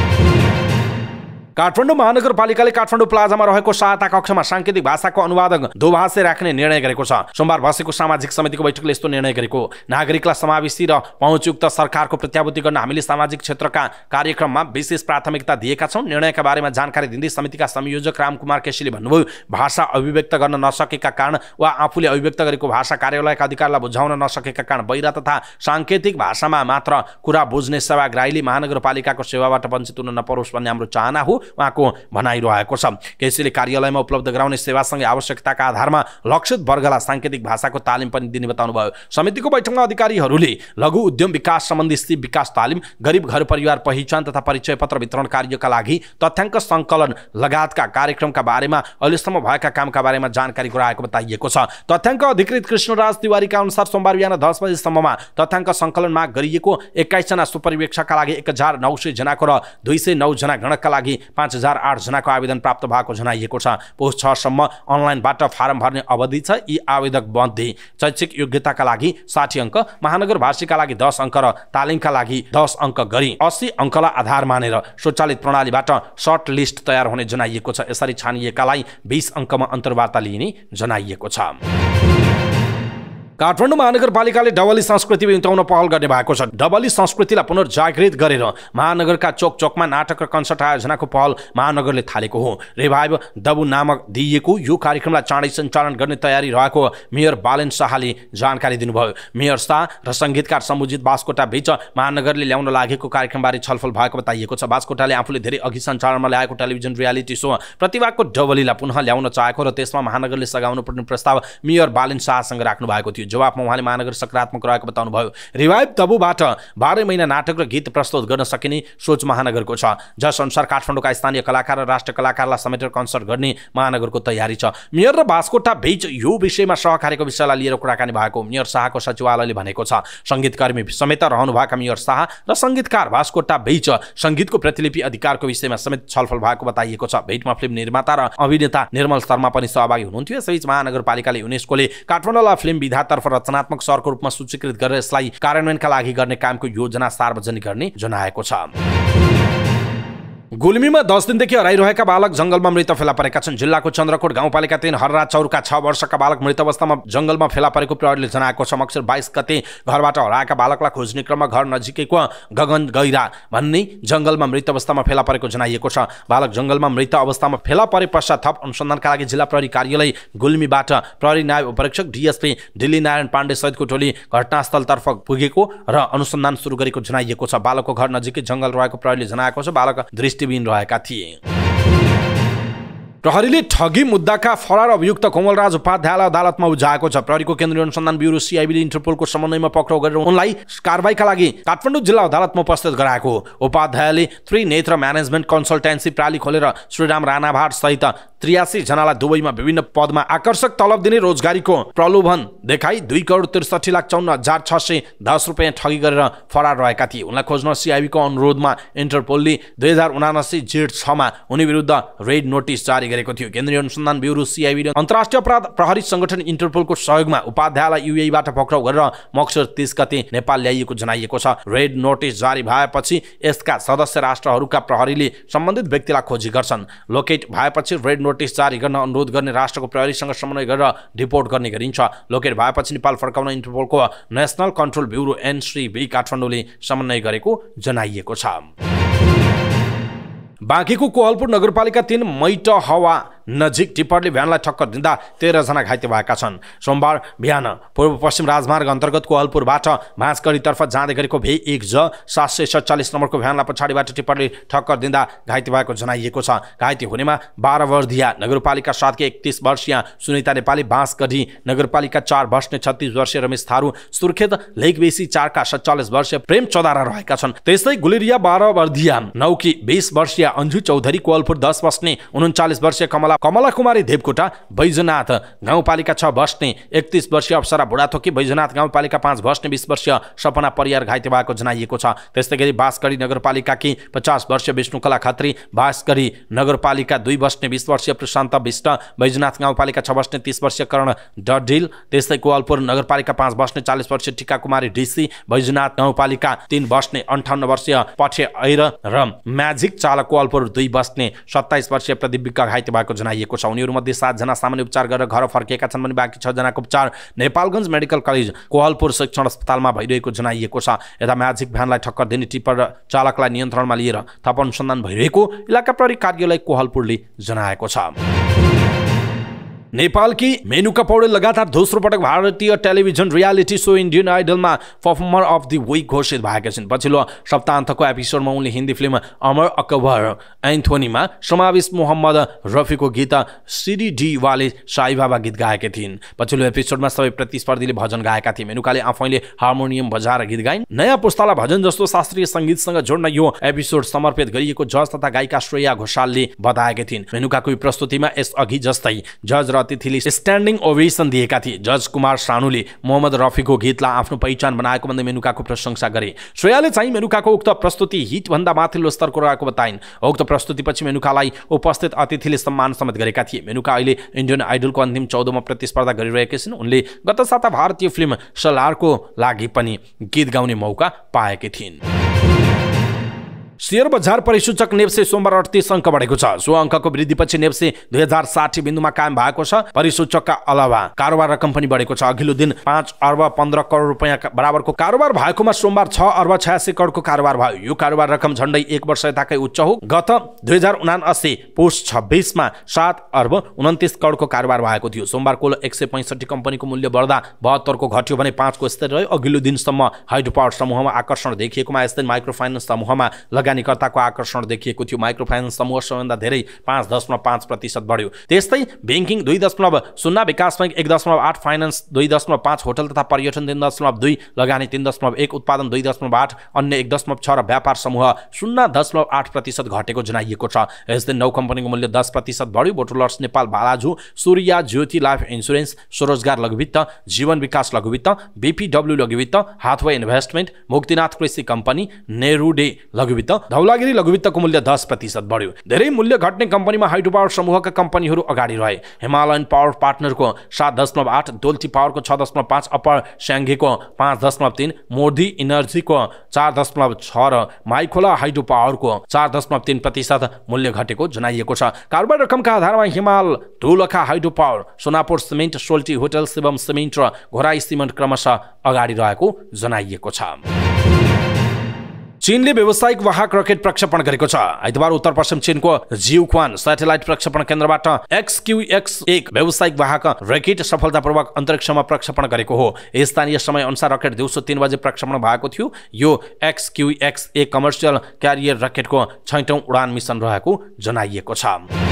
काठमाडौँ महानगरपालिकाले काठमाडौँ प्लाजामा रहेको सहायता कक्षमा साङ्केतिक भाषाको अनुवादक दुभाषे राख्ने निर्णय गरेको छ सोमबार बसेको सामाजिक समितिको बैठकले यस्तो निर्णय गरेको नागरिकलाई समावेशी र पहुँचयुक्त सरकारको प्रत्याभूति गर्न हामीले सामाजिक क्षेत्रका कार्यक्रममा विशेष प्राथमिकता दिएका छौँ निर्णयका बारेमा जानकारी दिँदै समितिका संयोजक रामकुमार केसीले भन्नुभयो भाषा अभिव्यक्त गर्न नसकेका कारण वा आफूले अभिव्यक्त गरेको भाषा कार्यालयका अधिकारलाई बुझाउन नसकेका कारण बहिरा तथा साङ्केतिक भाषामा मात्र कुरा बुझ्ने सेवाग्राहीले महानगरपालिकाको सेवाबाट वञ्चित हुन नपरोस् भन्ने हाम्रो चाहना हो उहाँको भनाइ रहेको छ केसीले कार्यालयमा उपलब्ध गराउने सेवासँगै आवश्यकताका आधारमा लक्षित वर्गलाई साङ्केतिक भाषाको तालिम पनि दिने बताउनुभयो समितिको बैठकमा अधिकारीहरूले लघु उद्यम विकास सम्बन्धी स्थित विकास तालिम गरिब घर परिवार पहिचान तथा परिचय पत्र वितरण कार्यका लागि तथ्याङ्क सङ्कलन लगायतका कार्यक्रमका बारेमा अहिलेसम्म भएका कामका बारेमा जानकारी गराएको बताइएको छ तथ्याङ्क अधिकृत कृष्णराज तिवारीका अनुसार सोमबार बिहान दस बजीसम्ममा तथ्याङ्क सङ्कलन माग गरिएको एक्काइसजना सुपरिवेक्षकका लागि एक हजार नौ सयजनाको र दुई सय नौजना गणकका लागि पाँच हजार आठजनाको आवेदन प्राप्त भएको जनाइएको छ पोस्ट छसम्म अनलाइनबाट फारम भर्ने अवधि छ यी आवेदक मध्ये शैक्षिक योग्यताका लागि साठी अङ्क महानगरवासीका लागि दस अङ्क र तालिमका लागि दस अङ्क गरी अस्सी अङ्कलाई आधार मानेर स्वचालित प्रणालीबाट सर्ट लिस्ट तयार हुने जनाइएको छ यसरी छानिएकालाई बिस अङ्कमा अन्तर्वार्ता लिइने जनाइएको छ काठमाडौँ महानगरपालिकाले डबली संस्कृति बिताउन पहल गर्ने भएको छ डबली संस्कृतिलाई पुनर्जागृत गरेर महानगरका चोक चोकमा नाटक र कन्सर्ट आयोजनाको पहल महानगरले थालेको हो रिभाइभ दबु नामक दिइएको यो कार्यक्रमलाई चाँडै सञ्चालन गर्ने तयारी रहेको मेयर बालेन शाहले जानकारी दिनुभयो मेयर शाह र सङ्गीतकार सम्बुजित बासकोटा बीच महानगरले ल्याउन लागेको कार्यक्रमबारे छलफल भएको बताइएको छ बासकोटाले आफूले धेरै अघि सञ्चालनमा ल्याएको टेलिभिजन रियालिटी सो प्रतिभाको डबलीलाई पुनः ल्याउन चाहेको र त्यसमा महानगरले सघाउनु पर्ने प्रस्ताव मेयर बालेन शाहसँग राख्नु भएको थियो जवाफमा उहाँले महानगर सकारात्मक रहेको बताउनुभयो रिभाइभ तबुबाट बाह्रै महिना नाटक र गीत प्रस्तुत गर्न सकिने सोच महानगरको छ जस अनुसार काठमाडौँका स्थानीय कलाकार र राष्ट्र कलाकारलाई समेटेर कन्सर्ट गर्ने महानगरको तयारी छ मेयर र बास्कोटा बीच यो विषयमा सहकारीको विषयलाई लिएर कुराकानी भएको मेयर शाहको सचिवालयले भनेको छ सङ्गीतकर्मी समेत रहनुभएका मेयर शाह र सङ्गीतकार भास्कोटा बीच सङ्गीतको प्रतिलिपि अधिकारको विषयमा समेत छलफल भएको बताइएको छ भेटमा फिल्म निर्माता र अभिनेता निर्मल शर्मा पनि सहभागी हुनुहुन्थ्यो यसैबीच महानगरपालिकाले युनेस्कोले काठमाडौँलाई फिल्म विधातर्फ तर्फ रचनात्मक सहरको रूपमा सूचीकृत गरेर यसलाई कार्यान्वयनका लागि गर्ने कामको योजना सार्वजनिक गर्ने जनाएको छ गुल्मीमा दस दिनदेखि हराइरहेका बालक जङ्गलमा मृत फेला परेका छन् जिल्लाको चन्द्रकोट गाउँपालिका तिन हररा चौरका छ वर्षका बालक मृत अवस्थामा जङ्गलमा फेला परेको प्रहरीले जनाएको छ मक्सिर बाइस गते घरबाट हराएका बालकलाई खोज्ने क्रममा घर नजिकैको गगन गैरा भन्ने जङ्गलमा मृत अवस्थामा फेला परेको जनाइएको छ बालक जङ्गलमा मृत अवस्थामा फेला परे पश्चात थप अनुसन्धानका लागि जिल्ला प्रहरी कार्यालय गुल्मीबाट प्रहरी नायब उपरीक्षक डिएसपी दिल्ली नारायण पाण्डे सहितको टोली घटनास्थलतर्फ पुगेको र अनुसन्धान सुरु गरेको जनाइएको छ बालकको घर नजिकै जङ्गल रहेको प्रहरीले जनाएको छ बालक दृष्टि दृष्टिबिन रहेका थिए प्रहरीले ठगी मुद्दाका फरार अभियुक्त कोमलराज उपाध्यायलाई अदालतमा उजाएको छ प्रहरीको केन्द्रीय अनुसन्धान ब्युरो सिआइबीले इन्टरपोलको समन्वयमा पक्राउ गरेर उनलाई कारवाहीका लागि काठमाडौँ जिल्ला अदालतमा उपस्थित गराएको उपाध्यायले त्रिनेत्र म्यानेजमेन्ट कन्सल्टेन्सी प्राली खोलेर श्रीराम राणाभाट सहित त्रियासी जनालाई दुबईमा विभिन्न पदमा आकर्षक तलब दिने रोजगारीको प्रलोभन देखाई दुई करोड त्रिसठी लाख चौन्न हजार छ सय दस रुपियाँ ठगी गरेर फरार रहेका थिए उनलाई खोज्न सिआइबीको अनुरोधमा इन्टरपोलले दुई हजार उनासी जेठ छमा उनी विरुद्ध रेड नोटिस जारी गरेको थियो केन्द्रीय अनुसन्धान ब्युरो सिआइबीले अन्तर्राष्ट्रिय अपराध प्रहरी सङ्गठन इन्टरपोलको सहयोगमा उपाध्यायलाई युएबाट पक्राउ गरेर मक्सर तिस गते नेपाल ल्याइएको जनाइएको छ रेड नोटिस जारी भएपछि यसका सदस्य राष्ट्रहरूका प्रहरीले सम्बन्धित व्यक्तिलाई खोजी गर्छन् लोकेट भएपछि रेड नोटिस नोटिस जारी गर्न अनुरोध गर्ने राष्ट्रको प्रहरीसँग समन्वय गरेर रिपोर्ट गर्ने गरिन्छ लोकेट भएपछि नेपाल फर्काउन इन्टरपोलको नेसनल कन्ट्रोल ब्युरो एनसिबी काठमाडौँले समन्वय गरेको जनाइएको छ बाँकीको कोहलपुर नगरपालिका तिन मैट हावा नजिक टिप्परले भ्यानलाई ठक्कर दिँदा तेह्रजना घाइते भएका छन् सोमबार बिहान पूर्व पश्चिम राजमार्ग अन्तर्गतको कोहलपुरबाट भाँचकडीतर्फ जाँदै गरेको भे एक ज सात सय सत्तालिस नम्बरको भ्यानलाई पछाडिबाट टिप्परले ठक्कर दिँदा घाइते भएको जनाइएको छ घाइते हुनेमा बाह्र वर्धिया नगरपालिका सातकी एकतिस वर्षीय सुनिता नेपाली बाँसगढी नगरपालिका चार बस्ने छत्तिस वर्षीय रमेश थारू सुर्खेत लेकबेसी चारका सत्तालिस वर्षीय प्रेम चौधारा रहेका छन् त्यस्तै गुलेरिया बाह्र वर्धिया नौकी बिस वर्षीय अन्जु चौधरी कोअलपुर दस बस्ने उन्चालिस वर्षीय कमला कमला कमला कुमारी देवकोटा बैजनाथ गाउँपालिका छ बस्ने एकतिस वर्षीय अप्सरा बुढाथोकी बैजनाथ गाउँपालिका पाँच बस्ने बिस वर्षीय सपना परियार घाइते भएको जनाइएको छ त्यस्तै गरी बाँसगढी नगरपालिका कि पचास वर्षीय विष्णुकला खत्री बाँसगढी नगरपालिका दुई बस्ने बिस वर्षीय प्रशान्त विष्ट बैजनाथ गाउँपालिका छ बस्ने तिस वर्षीय करण डढिल त्यस्तै कोवलपुर नगरपालिका पाँच बस्ने चालिस वर्षीय टिका कुमारी ढिसी बैजनाथ गाउँपालिका तिन बस्ने अन्ठाउन्न वर्षीय पठे ऐर र म्याजिक चालक कोवलपुर दुई बस्ने सत्ताइस वर्षीय प्रदीपिका घाइते भएको जनाइएको छ उनीहरूमध्ये सातजना सामान्य उपचार गरेर घर फर्किएका छन् भने बाँकी छजनाको उपचार नेपालगञ्ज मेडिकल कलेज कोहलपुर शिक्षण अस्पतालमा भइरहेको जनाइएको छ यता म्याजिक भ्यानलाई ठक्कर दिने टिप्पर र चालकलाई नियन्त्रणमा लिएर थप अनुसन्धान भइरहेको इलाका प्रहरी कार्यालय कोहलपुरले जनाएको छ नेपालकी मेनुका पौडेल लगातार दोस्रो पटक भारतीय टेलिभिजन रियालिटी सो इन्डियन आइडलमा पर्फर्मर अफ दि विक घोषित भएका छन् पछिल्लो सप्ताहन्तको एपिसोडमा उनले हिन्दी फिल्म अमर अकबर एन्थोनीमा समावेश मोहम्मद रफीको गीत सिडी डी वाले साई बाबा गीत गाएकी थिइन् पछिल्लो एपिसोडमा सबै प्रतिस्पर्धीले भजन गाएका थिए मेनुकाले आफैले हार्मोनियम बजाएर गीत गाइन् नयाँ पुस्तालाई भजन जस्तो शास्त्रीय सङ्गीतसँग जोड्न यो एपिसोड समर्पित गरिएको जज तथा गायिका श्रेया घोषालले बताएकी थिइन् मेनुकाको प्रस्तुतिमा यसअघि जस्तै जज र अतिथिले स्ट्यान्डिङ ओभेसन दिएका थिए जज कुमार सानुले मोहम्मद रफीको गीतलाई आफ्नो पहिचान बनाएको भन्दै मेनुकाको प्रशंसा गरे श्रेयाले चाहिँ मेनुकाको उक्त प्रस्तुति हिटभन्दा माथिल्लो स्तरको रहेको बताइन् उक्त प्रस्तुतिपछि मेनुकालाई उपस्थित अतिथिले सम्मान समेत गरेका थिए मेनुका अहिले इन्डियन आइडलको अन्तिम चौधमा प्रतिस्पर्धा गरिरहेकी छिन् उनले गत साता भारतीय फिल्म सलारको लागि पनि गीत गाउने मौका पाएकी थिइन् सेयर बजार परिसूचक नेप्से सोमबार अडतिस अङ्क बढेको छ सो अङ्कको वृद्धिपछि नेप्से दुई हजार साठी बिन्दुमा कायम भएको छ परिसूचकका अलावा कारोबार रकम पनि बढेको छ अघिल्लो दिन पाँच अर्ब पन्ध्र करोड रुपियाँ बराबरको कारोबार भएकोमा सोमबार छ अर्ब छयासी करोडको कारोबार भयो यो कारोबार रकम झन्डै एक वर्ष यताकै उच्च हो गत दुई हजार उनासी पोस्ट छब्बिसमा सात अर्ब उन्तिस करोडको कारोबार भएको थियो सोमबार कुल एक सय पैँसठी कम्पनीको मूल्य बढ्दा बहत्तरको घट्यो भने पाँचको स्तर रह्यो अघिल्लो दिनसम्म हाइड्रो पावर समूहमा आकर्षण देखिएकोमा यस्तै माइक्रो फाइनेन्स समूहमा लगाए लगानीकर्ताको आकर्षण देखिएको थियो माइक्रो फाइनेन्स समूह सबैभन्दा धेरै पाँच दशमलव पाँच प्रतिशत बढ्यो त्यस्तै ब्याङ्किङ दुई दशमलव शून्य विकास बैङ्क एक दशमलव आठ फाइनेन्स दुई दशमलव पाँच होटल तथा पर्यटन तिन दशमलव दुई लगानी तिन दशमलव एक उत्पादन दुई दशमलव आठ अन्य एक दशमलव छ र व्यापार समूह शून्य दशमलव आठ प्रतिशत घटेको जनाइएको छ यस्तै नौ कम्पनीको मूल्य दस प्रतिशत बढ्यो bottlers Nepal Balaju Surya Jyoti life insurance स्वरोजगार लघुवित्त जीवन विकास लघुवित्त बिपिडब्ल्यु लघुवित्त हाथवे इन्भेस्टमेन्ट मुक्तिनाथ कृषि कम्पनी नेरुडे लघुवित्त धौलागिरी लघुवित्तको मूल्य दस प्रतिशत बढ्यो धेरै मूल्य घट्ने कम्पनीमा हाइड्रो पावर समूहका कम्पनीहरू अगाडि रहे हिमालयन पावर पार्टनरको सात दशमलव आठ डोल्टी पावरको छ दशमलव पाँच अप्पर स्याङ्घेको पाँच दशमलव तिन मोर्दी इनर्जीको चार दशमलव छ र माइखोला हाइड्रो पावरको चार दशमलव तिन प्रतिशत मूल्य घटेको जनाइएको छ कारोबार रकमका आधारमा Himal Dolakha hydro power Sonapur cement Soaltee hotel Shivam cement र घोराई सिमेन्ट क्रमशः अगाडि रहेको जनाइएको छ चीनले व्यावसायिक वाहक रकेट प्रक्षेपण गरेको छ आइतबार उत्तर पश्चिम चीनको जिउख्वान सेटेलाइट प्रक्षेपण केन्द्रबाट एक्सक्युएक्स एक व्यावसायिक वाहक रकेट सफलतापूर्वक अन्तरिक्षमा प्रक्षेपण गरेको हो स्थानीय समय अनुसार रकेट दिउँसो तिन बजे प्रक्षेपण भएको थियो यो एक्सक्युएक्स एक कमर्सियल क्यारियर रकेटको छैटौँ उडान मिसन रहेको जनाइएको छ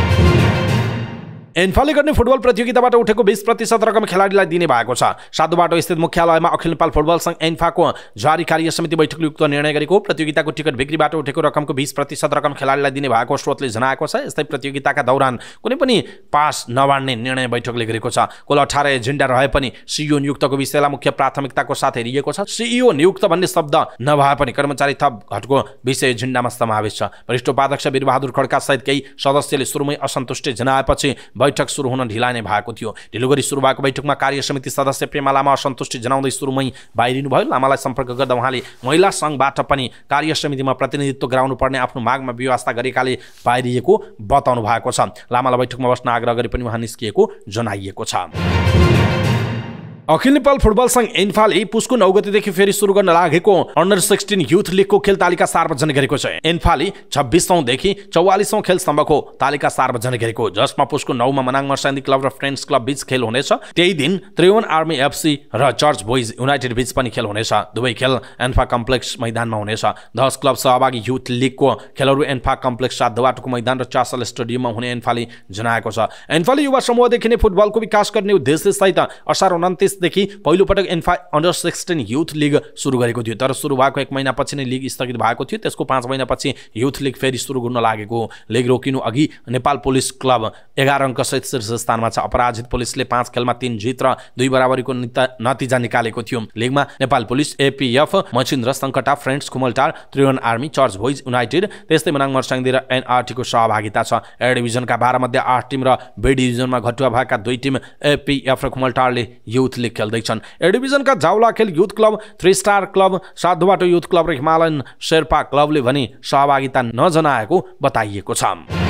एन्फाले गर्ने फुटबल प्रतियोगिताबाट उठेको बिस प्रतिशत रकम खेलाडीलाई दिने भएको छ साधुबाट स्थित मुख्यालयमा अखिल नेपाल फुटबल सङ्घ एन्फाको जारी कार्य समिति बैठकले उक्त निर्णय गरेको प्रतियोगिताको टिकट बिक्रीबाट उठेको रकमको बिस प्रतिशत रकम खेलाडीलाई दिने भएको स्रोतले जनाएको छ यस्तै प्रतियोगिताका दौरान कुनै पनि पास नबाड्ने निर्णय बैठकले गरेको छ कुल अठार एजेन्डा रहे पनि सिइओ नियुक्तको विषयलाई मुख्य प्राथमिकताको साथ हेरिएको छ सिइओ नियुक्त भन्ने शब्द नभए पनि कर्मचारी थप घटको विषय एजेन्डामा समावेश छ वरिष्ठ उपाध्यक्ष वीरबहादुर खड्का सहित केही सदस्यले सुरुमै असन्तुष्टि जनाएपछि बैठक सुरु हुन ढिला नै भएको थियो ढिलो गरी सुरु भएको बैठकमा कार्य समिति सदस्य प्रेमा लामा असन्तुष्टि जनाउँदै सुरुमै बाहिरिनुभयो लामालाई सम्पर्क गर्दा उहाँले महिला सङ्घबाट पनि कार्य समितिमा प्रतिनिधित्व गराउनु पर्ने आफ्नो मागमा व्यवस्था गरेकाले बाहिरिएको बताउनु भएको छ लामालाई बैठकमा बस्न आग्रह गरे पनि उहाँ निस्किएको जनाइएको छ अखिल नेपाल फुटबल संघ ए पुसको नौ गतिदेखि फेरि सुरु गर्न लागेको अन्डर सिक्सटिन युथ लिगको खेल तालिका सार्वजनिक गरेको छ एन्फालले छब्बिसौँदेखि चौवालिसौँ खेलसम्मको तालिका सार्वजनिक गरेको जसमा पुसको नौमा मनाङ मर्सानी क्लब र फ्रेन्ड्स क्लब बीच खेल हुनेछ त्यही दिन त्रिवन आर्मी एफसी र चर्च बोइज युनाइटेड बीच पनि खेल हुनेछ दुवै खेल एन्फा कम्प्लेक्स मैदानमा हुनेछ दस क्लब सहभागी युथ लिगको खेलहरू एन्फा कम्प्लेक्स साथ दुवाटोको मैदान र चासल स्टेडियममा हुने एन्फाले जनाएको छ एन्फाले युवा समूहदेखि नै फुटबलको विकास गर्ने उद्देश्यसहित असार उन्तिस त्यसदेखि पहिलोपटक ANFA under sixteen youth league सुरु गरेको थियो तर सुरु भएको एक महिनापछि नै लिग स्थगित भएको थियो त्यसको पाँच महिनापछि युथ लिग फेरि सुरु गर्न लागेको लिग रोकिनु अघि नेपाल पुलिस क्लब एघार अङ्कसहित शीर्ष स्थानमा छ अपराजित पुलिसले पाँच खेलमा तिन जित र दुई बराबरीको नतिजा निकालेको थियो लिगमा Nepal police APF Machhindra Sankata friends Kumaltar Tribhuvan army church boys united त्यस्तै मनाङ मर्साङदी र एनआरटीको सहभागिता छ ए डिभिजनका बाह्र मध्ये आठ टिम र बी डिभिजनमा घटुवा भएका दुई टिम एपिएफ र कुमलटारले युथ लिग खेल खेल्दैछन् ए डिभिजनका खेल youth club three star club Sadhuwato youth club र हिमालयन शेर्पा क्लबले भनी सहभागिता नजनाएको बताइएको छ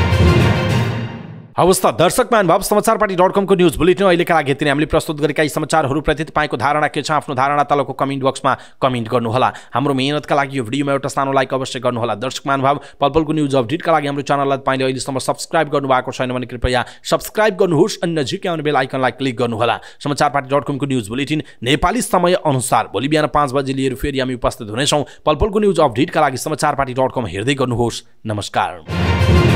हवस् त दर्शक महानुभाव समाचार पार्टी डट कमको न्युज बुलेटिन अहिलेका लागि यति नै हामीले प्रस्तुत गरेका यी समाचारहरूप्रति तपाईँको धारणा के छ आफ्नो धारणा तलको कमेन्ट बक्समा कमेन्ट गर्नुहोला हाम्रो मेहनतका लागि यो भिडियोमा एउटा सानो लाइक अवश्य गर्नुहोला दर्शक महानुभाव पलपलको न्युज अपडेटका लागि हाम्रो च्यानललाई तपाईँले अहिलेसम्म सब्सक्राइब गर्नुभएको छैन भने कृपया सब्सक्राइब गर्नुहोस् अनि नजिकै आउने बेल आइकनलाई क्लिक गर्नुहोला समाचार पार्टी डट कमको न्युज बुलेटिन नेपाली समय अनुसार भोलि बिहान पाँच बजी लिएर फेरि हामी उपस्थित हुनेछौँ पलपलको न्युज अपडेटका लागि समाचार पार्टी डट कम हेर्दै गर्नुहोस् नमस्कार